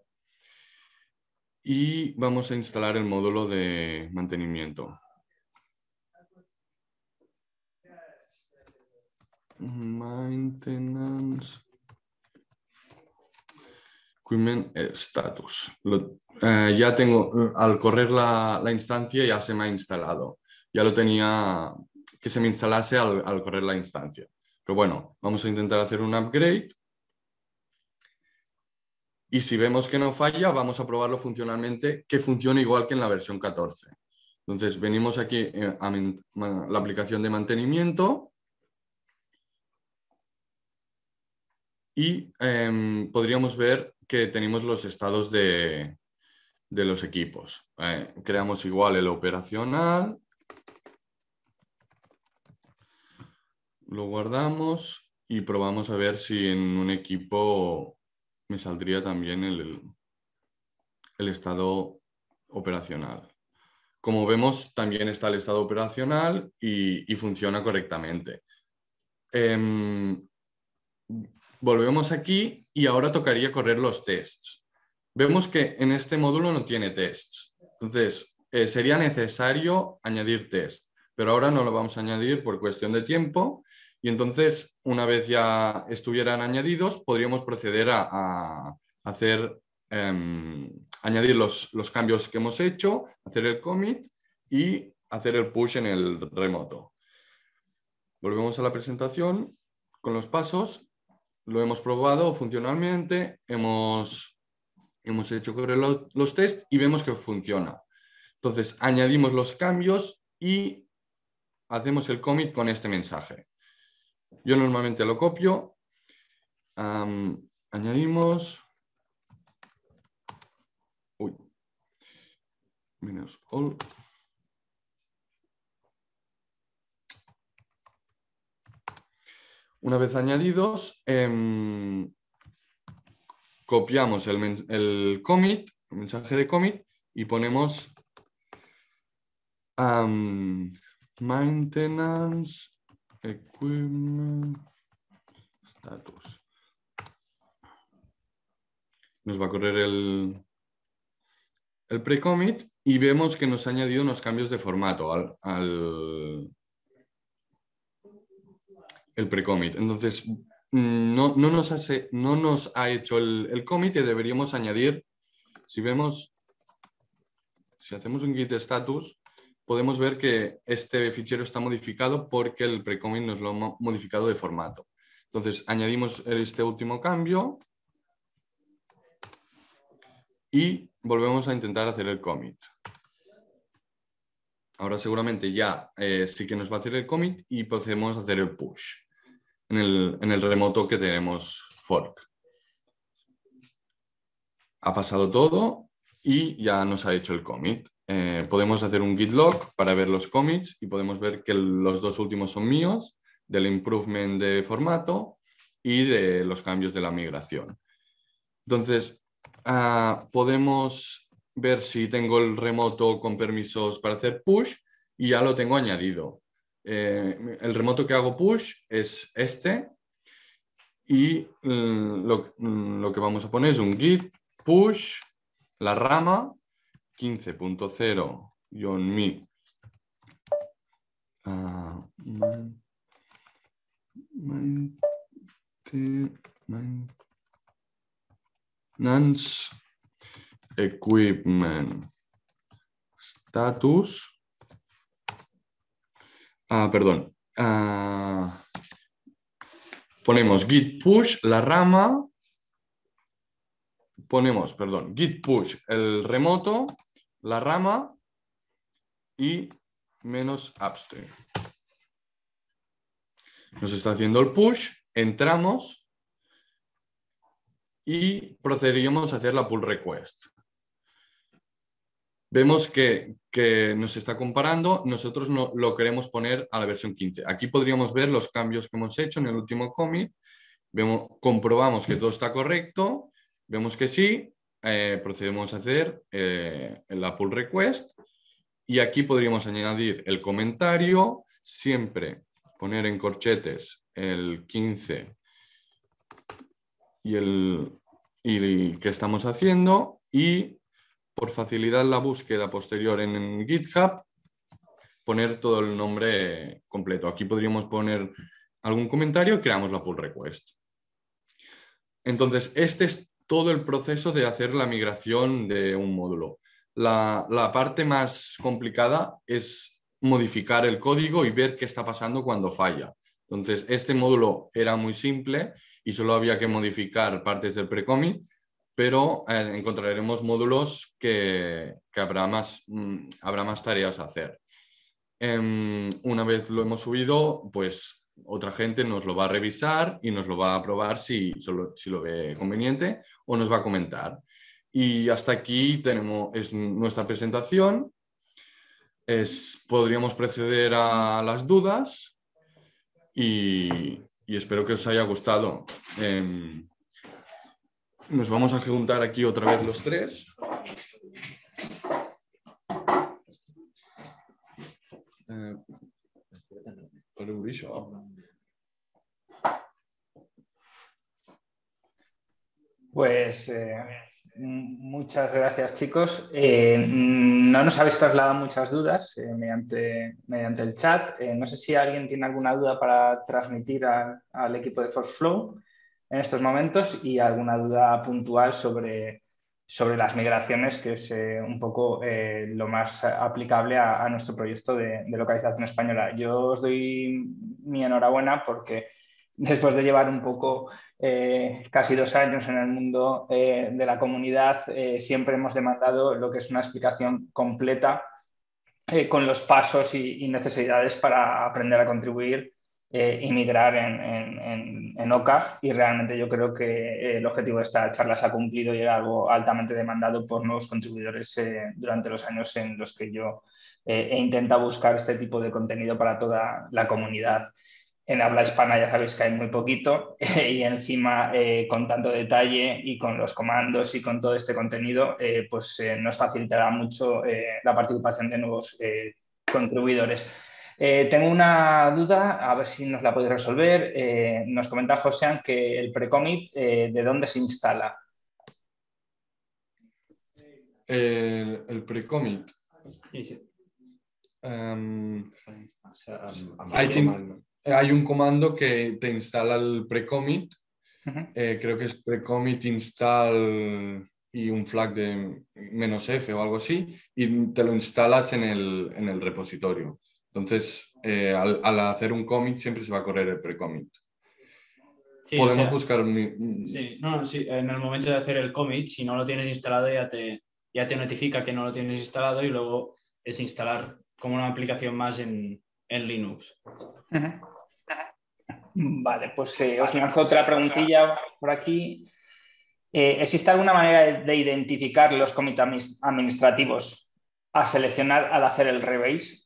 Y vamos a instalar el módulo de mantenimiento. Maintenance Quimen Status. Eh, ya tengo, eh, al correr la, instancia ya se me ha instalado. Ya lo tenía que se me instalase al, correr la instancia. Pero bueno, vamos a intentar hacer un upgrade. Y si vemos que no falla, vamos a probarlo funcionalmente, que funcione igual que en la versión 14. Entonces, venimos aquí eh, a la aplicación de mantenimiento. Y em, podríamos ver que tenemos los estados de, de los equipos. Eh, creamos igual el operacional, lo guardamos y probamos a ver si en un equipo me saldría también el, el estado operacional. Como vemos, también está el estado operacional y, y funciona correctamente. Em, volvemos aquí y ahora tocaría correr los tests. Vemos que en este módulo no tiene tests. Entonces, eh, sería necesario añadir test, pero ahora no lo vamos a añadir por cuestión de tiempo. Y entonces, una vez ya estuvieran añadidos, podríamos proceder a, hacer, em, añadir los, los cambios que hemos hecho, hacer el commit y hacer el push en el remoto. Volvemos a la presentación con los pasos lo hemos probado funcionalmente, hemos, hemos hecho los, tests test y vemos que funciona. Entonces, añadimos los cambios y hacemos el commit con este mensaje. Yo normalmente lo copio. añadimos... Uy. Menos all. Una vez añadidos, em, copiamos el, el, commit, el mensaje de commit, y ponemos maintenance equipment status. Nos va a correr el, el pre-commit y vemos que nos ha añadido unos cambios de formato al el pre-commit. Entonces, no, no, nos hace, no nos ha hecho el, el commit y deberíamos añadir, si vemos, si hacemos un git status, podemos ver que este fichero está modificado porque el pre-commit nos lo ha modificado de formato. Entonces, añadimos este último cambio y volvemos a intentar hacer el commit. Ahora seguramente ya eh, sí que nos va a hacer el commit y podemos hacer el push en el, remoto que tenemos fork. Ha pasado todo y ya nos ha hecho el commit. Eh, podemos hacer un git log para ver los commits y podemos ver que los dos últimos son míos, del improvement de formato y de los cambios de la migración. Entonces, ah, podemos ver si tengo el remoto con permisos para hacer push y ya lo tengo añadido. Eh, el remoto que hago push es este y mm, mm, lo, que vamos a poner es un git push la rama 15.0-mi. Uh, ah, nans equipment status. Ah, perdón. Ah, ponemos git push, la rama. Ponemos, perdón, git push, el remoto, la rama y menos upstream. Nos está haciendo el push, entramos y procederíamos a hacer la pull request vemos que, nos está comparando, nosotros no, lo queremos poner a la versión 15. Aquí podríamos ver los cambios que hemos hecho en el último commit, vemos, comprobamos que todo está correcto, vemos que sí, eh, procedemos a hacer eh, la pull request y aquí podríamos añadir el comentario, siempre poner en corchetes el 15 y el que estamos haciendo y por facilitar la búsqueda posterior en GitHub, poner todo el nombre completo. Aquí podríamos poner algún comentario y creamos la pull request. Entonces, este es todo el proceso de hacer la migración de un módulo. La, la parte más complicada es modificar el código y ver qué está pasando cuando falla. Entonces, este módulo era muy simple y solo había que modificar partes del pre-commit pero eh, encontraremos módulos que, habrá, más, mm, habrá más tareas a hacer. Em, una vez lo hemos subido, pues otra gente nos lo va a revisar y nos lo va a probar si, si lo ve conveniente o nos va a comentar. Y hasta aquí tenemos es nuestra presentación. Es, podríamos proceder a las dudas y, espero que os haya gustado. Em, nos vamos a juntar aquí otra vez los tres. Eh, pues eh, muchas gracias chicos. Eh, no nos habéis trasladado muchas dudas mediante, mediante el chat. no sé si alguien tiene alguna duda para transmitir al equipo de Force Flow en estos momentos y alguna duda puntual sobre, sobre las migraciones, que es eh, un poco eh, lo más aplicable a, nuestro proyecto de, localización española. Yo os doy mi enhorabuena porque después de llevar un poco eh, casi dos años en el mundo de la comunidad, siempre hemos demandado lo que es una explicación completa con los pasos y necesidades para aprender a contribuir eh, inmigrar en, en, OCA y realmente yo creo que eh, el objetivo de esta charla se ha cumplido y era algo altamente demandado por nuevos contribuidores eh, durante los años en los que yo eh, he intentado buscar este tipo de contenido para toda la comunidad. En habla hispana ya sabéis que hay muy poquito y encima con tanto detalle y con los comandos y con todo este contenido, pues nos facilitará mucho la participación de nuevos contribuidores. Eh, tengo una duda, a ver si nos la podéis resolver. Eh, nos comenta José que el pre-commit, eh, ¿de dónde se instala? El, pre-commit. hay, un comando que te instala el pre-commit. creo que es pre-commit install y un flag de menos F o algo así, y te lo instalas en el repositorio. Entonces, eh, al, hacer un commit, siempre se va a correr el pre-commit. Podemos buscar... un... Sí, no, sí, en el momento de hacer el commit, si no lo tienes instalado ya te, ya te notifica que no lo tienes instalado y luego es instalar como una aplicación más en, Linux. Vale, pues eh, os lanzo otra preguntilla por aquí. Eh, ¿Existe alguna manera de, identificar los commits administrativos a seleccionar al hacer el rebase?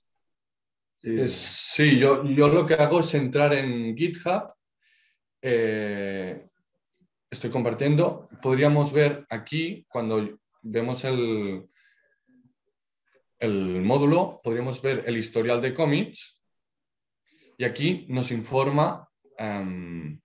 sí, yo, yo, lo que hago es entrar en GitHub. Eh, estoy compartiendo. Podríamos ver aquí, cuando vemos el, el módulo, podríamos ver el historial de commits. Y aquí nos informa em,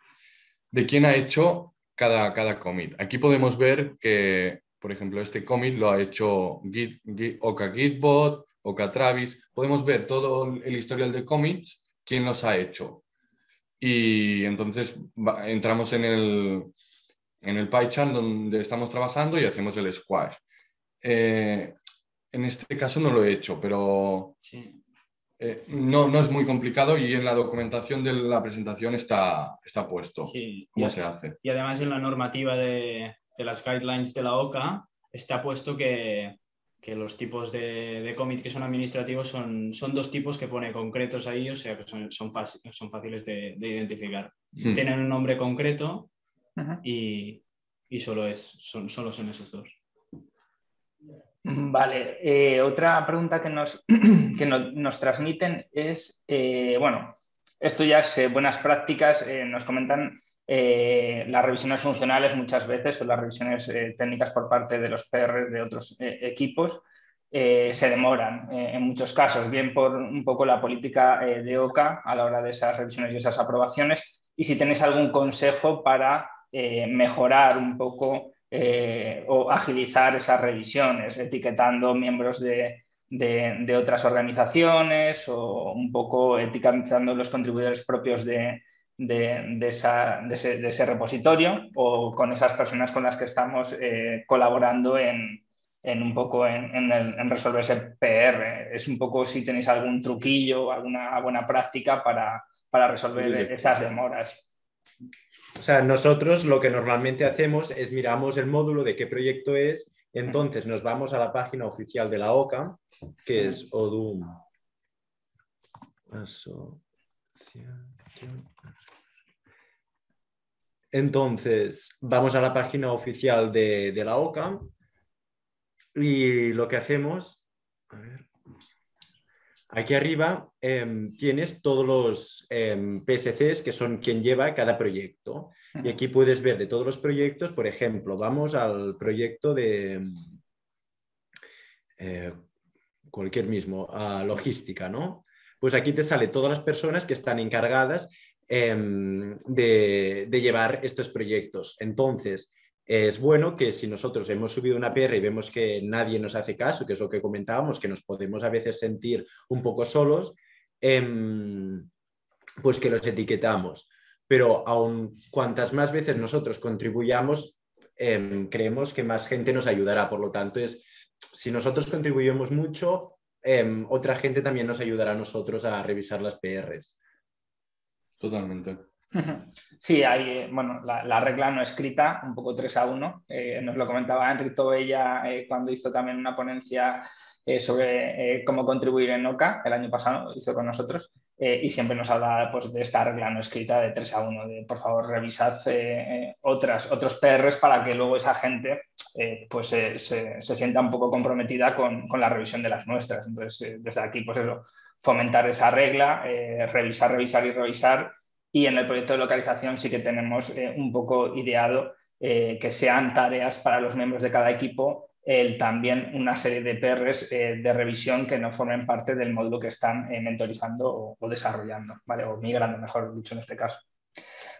de quién ha hecho cada, cada commit. Aquí podemos ver que, por ejemplo, este commit lo ha hecho Git, Git Oka Gitbot, o Travis, podemos ver todo el historial de comics, quién los ha hecho. Y entonces entramos en el, en el PyCharm donde estamos trabajando y hacemos el squash. Eh, en este caso no lo he hecho, pero eh, no, no es muy complicado y en la documentación de la presentación está, está puesto cómo se hace. Y además en la normativa de, de las guidelines de la OCA está puesto que que los tipos de, de commit que son administrativos son, son dos tipos que pone concretos ahí, o sea que son, son fáciles de, identificar. Hmm. Tienen un nombre concreto y, y, solo, es, son, solo son esos dos. Mm, vale, eh, otra pregunta que nos, nos transmiten es, eh, bueno, esto ya es eh, buenas prácticas, nos comentan eh, las revisiones funcionales muchas veces o las revisiones eh, técnicas por parte de los PR de otros eh, equipos se demoran en muchos casos, bien por un poco la política de OCA a la hora de esas revisiones y esas aprobaciones, y si tenéis algún consejo para mejorar un poco o agilizar esas revisiones, etiquetando miembros de, de, otras organizaciones o un poco etiquetando los contribuidores propios de, de, ese, repositorio o con esas personas con las que estamos eh, colaborando en, un poco en, resolver ese PR. Es un poco si tenéis algún truquillo, alguna buena práctica para, resolver esas demoras. O sea, nosotros lo que normalmente hacemos es miramos el módulo de qué proyecto es, entonces nos vamos a la página oficial de la OCA, que es Odum. Entonces, vamos a la página oficial de, la OCA y lo que hacemos, a ver, aquí arriba em, tienes todos los em, PSCs que son quien lleva cada proyecto. Y aquí puedes ver de todos los proyectos, por ejemplo, vamos al proyecto de eh, cualquier mismo, a logística, ¿no? Pues aquí te sale todas las personas que están encargadas Em, de, llevar estos proyectos. Entonces, es bueno que si nosotros hemos subido una PR y vemos que nadie nos hace caso, que es lo que comentábamos, que nos podemos a veces sentir un poco solos, em, pues que los etiquetamos. Pero aun cuantas más veces nosotros contribuyamos, em, creemos que más gente nos ayudará. Por lo tanto, es si nosotros contribuimos mucho, otra gente también nos ayudará a nosotros a revisar las PRs. Totalmente. Sí, hay, eh, bueno, la, regla no escrita, un poco 3 a 1. Eh, nos lo comentaba Enrique Tobella eh, cuando hizo también una ponencia sobre cómo contribuir en OCA, el año pasado hizo con nosotros, y siempre nos habla pues, de esta regla no escrita de 3 a 1, de por favor revisad otras, otros PRs para que luego esa gente pues, se, sienta un poco comprometida con, con, la revisión de las nuestras. Entonces, desde aquí, pues eso, fomentar esa regla, eh, revisar, revisar y revisar. Y en el proyecto de localización sí que tenemos eh, un poco ideado eh, que sean tareas para los miembros de cada equipo, también una serie de PRs de revisión que no formen parte del módulo que están mentorizando o, o, desarrollando, ¿vale? o migrando, mejor dicho, en este caso.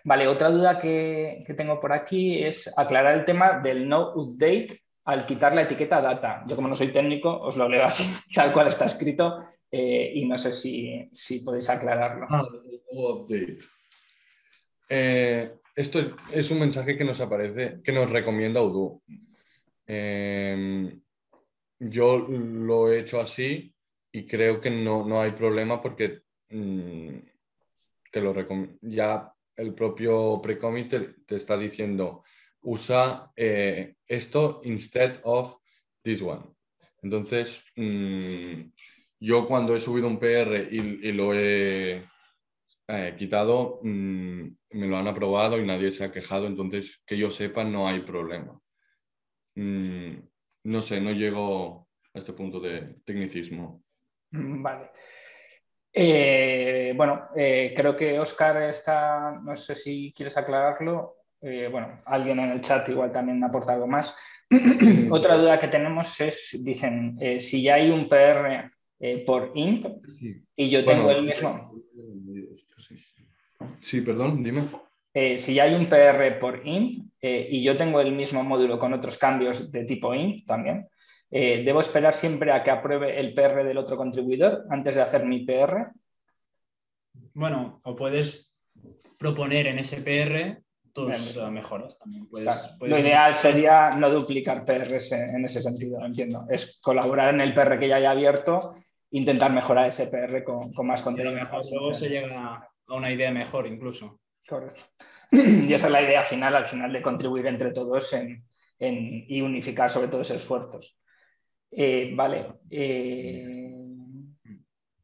Vale, otra duda que, que tengo por aquí es aclarar el tema del no update al quitar la etiqueta data. Yo como no soy técnico, os lo leo así, tal cual está escrito, eh, y no sé si, podéis aclararlo. Ah, eh, esto es un mensaje que nos aparece, que nos recomienda Udo. Em, yo lo he hecho así y creo que no, hay problema porque mm, te lo ya el propio pre-commit te, está diciendo usa eh, esto instead of this one. Entonces, mm, yo cuando he subido un PR y, lo he eh, quitado, mm, me lo han aprobado y nadie se ha quejado, entonces que yo sepa no hay problema. Mm, no sé, no llego a este punto de tecnicismo. Vale. Eh, bueno, eh, creo que Oscar está, no sé si quieres aclararlo. bueno, alguien en el chat igual también aporta algo más. Otra duda que tenemos es, dicen, si ya hay un PR eh, por Inc. Y yo tengo el mismo. Sí. perdón, dime. si eh, si hay un PR por INC eh, y yo tengo el mismo módulo con otros cambios de tipo INC también, ¿debo esperar siempre a que apruebe el PR del otro contribuidor antes de hacer mi PR? Bueno, o puedes proponer en ese PR tus pues, mejoras también. Lo ideal sería no duplicar PRs en, ese sentido, entiendo. Es colaborar en el PR que ya haya abierto intentar mejorar ese PR con, más contenido. Mejor, luego se llega a, una idea mejor incluso. Correcto. Y esa es la idea final, al final, de contribuir entre todos en, y unificar sobre todo esos esfuerzos. Eh, vale. Eh,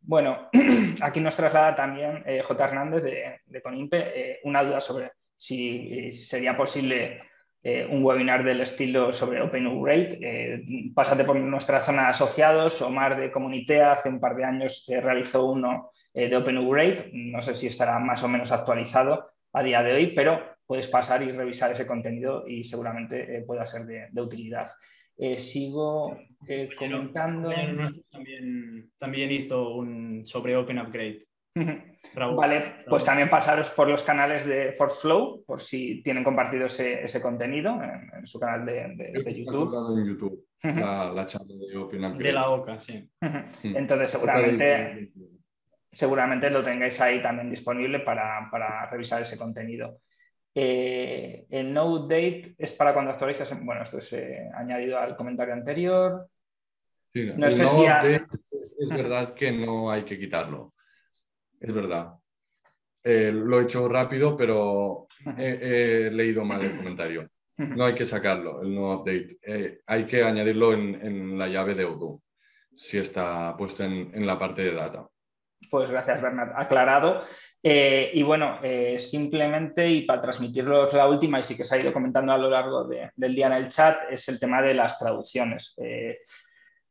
bueno, aquí nos traslada también eh, J. Hernández de, de Conimpe una duda sobre si sería posible eh, un webinar del estilo sobre Open Rate. Eh, pásate por nuestra zona de asociados. Omar de Comunitea hace un par de años eh, realizó uno de Open Rate. No sé si estará más o menos actualizado a día de hoy, pero puedes pasar y revisar ese contenido y seguramente pueda ser de, utilidad. sigo comentando. También, también hizo un sobre Open Upgrade. Vale, pues también pasaros por los canales de Force Flow, por si tienen compartido ese, contenido en, su canal de, YouTube. YouTube la, charla de De la OCA, sí. Entonces, seguramente, seguramente lo tengáis ahí también disponible para, revisar ese contenido. Eh, el no date es para cuando actualizas. Bueno, esto es eh, añadido al comentario anterior. Sí, no, es verdad que no hay que quitarlo es verdad. Eh, lo he hecho rápido, pero he, leído mal el comentario. No hay que sacarlo, el nuevo update. Eh, hay que añadirlo en, la llave de Odoo, si está puesto en, la parte de data. Pues gracias, Bernat. Aclarado. Eh, y bueno, simplemente y para transmitirlos la última, y sí que se ha ido comentando a lo largo del día en el chat, es el tema de las traducciones.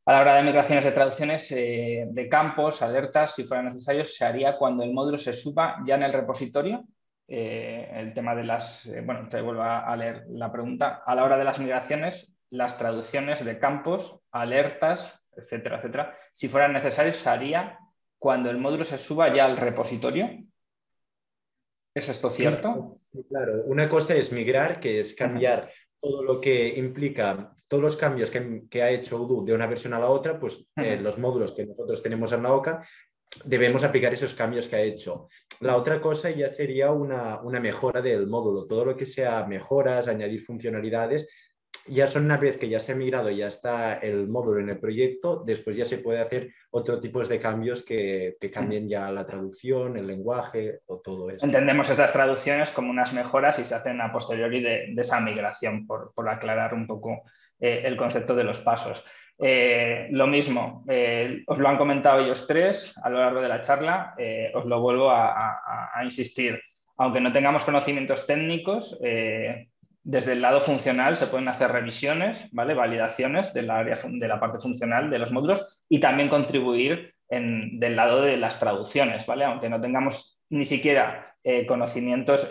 A la hora de migraciones de traducciones eh, de campos, alertas, si fuera necesario, se haría cuando el módulo se suba ya en el repositorio. Eh, el tema de las, eh, bueno, te vuelvo a leer la pregunta. A la hora de las migraciones, las traducciones de campos, alertas, etcétera, etcétera, si fuera necesario, se haría cuando el módulo se suba ya al repositorio. ¿Es esto cierto? Claro, una cosa es migrar, que es cambiar todo lo que implica todos los cambios que, ha hecho UDU de una versión a la otra, pues eh, los módulos que nosotros tenemos en la OCA, debemos aplicar esos cambios que ha hecho. La otra cosa ya sería una, mejora del módulo. Todo lo que sea mejoras, añadir funcionalidades, ya son una vez que ya se ha migrado, y ya está el módulo en el proyecto, después ya se puede hacer otro tipo de cambios que, cambien ya la traducción, el lenguaje o todo eso. Entendemos estas traducciones como unas mejoras y se hacen a posteriori de, de esa migración, por, por, aclarar un poco eh, el concepto de los pasos. Eh, lo mismo, eh, os lo han comentado ellos tres a lo largo de la charla, os lo vuelvo a, insistir. Aunque no tengamos conocimientos técnicos, desde el lado funcional se pueden hacer revisiones, ¿vale? validaciones de la, de la parte funcional de los módulos y también contribuir en, del lado de las traducciones, ¿vale? aunque no tengamos ni siquiera conocimientos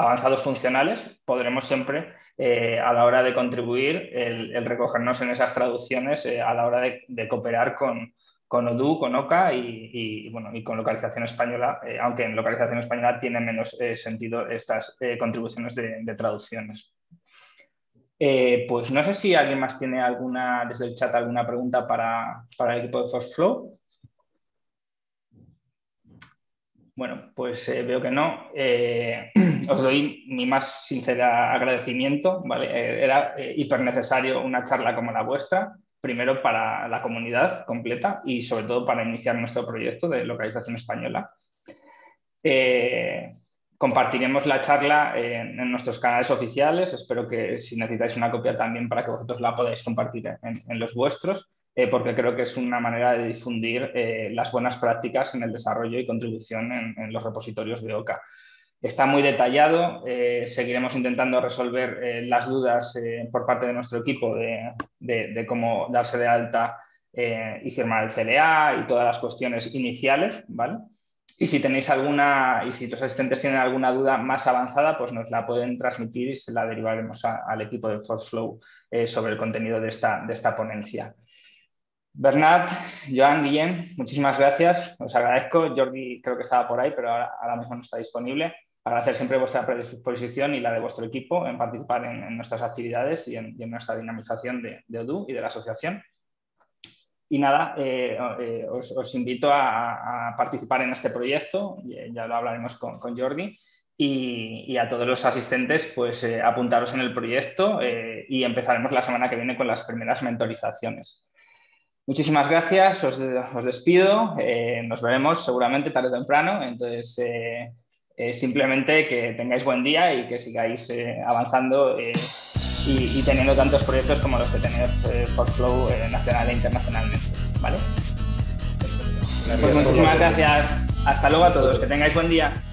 avanzados funcionales, podremos siempre, eh, a la hora de contribuir, el, recogernos en esas traducciones eh, a la hora de, cooperar con, con, Odoo, con OCA y, bueno, y con localización española, eh, aunque en localización española tiene menos sentido estas contribuciones de, traducciones. pues no sé si alguien más tiene alguna, desde el chat, alguna pregunta para, para el equipo de Flow Bueno, pues eh, veo que no. Eh, os doy mi más sincera agradecimiento. ¿vale? Eh, era hiper necesario una charla como la vuestra, primero para la comunidad completa y sobre todo para iniciar nuestro proyecto de localización española. compartiremos la charla en, nuestros canales oficiales. Espero que si necesitáis una copia también para que vosotros la podáis compartir en los vuestros. Eh, porque creo que es una manera de difundir eh, las buenas prácticas en el desarrollo y contribución en, los repositorios de OCA. Está muy detallado, eh, seguiremos intentando resolver las dudas por parte de nuestro equipo de, cómo darse de alta y firmar el CLA y todas las cuestiones iniciales, ¿vale? Y si tenéis alguna, y si los asistentes tienen alguna duda más avanzada, pues nos la pueden transmitir y se la derivaremos al equipo de Forceflow sobre el contenido de esta, de esta ponencia. Bernat, Joan, Guillén, muchísimas gracias. Os agradezco. Jordi creo que estaba por ahí, pero ahora, mismo no está disponible. Agradecer siempre vuestra predisposición y la de vuestro equipo en participar en, nuestras actividades y en, nuestra dinamización de, ODU y de la asociación. Y nada, eh, eh, os, invito a, participar en este proyecto, ya lo hablaremos con, Jordi, y, a todos los asistentes, pues eh, apuntaros en el proyecto y empezaremos la semana que viene con las primeras mentorizaciones. Muchísimas gracias, os, despido, eh, nos veremos seguramente tarde o temprano, entonces eh, eh, simplemente que tengáis buen día y que sigáis avanzando y, teniendo tantos proyectos como los que tenéis por Flow nacional e internacionalmente, ¿vale? Pues muchísimas gracias, hasta luego a todos, que tengáis buen día.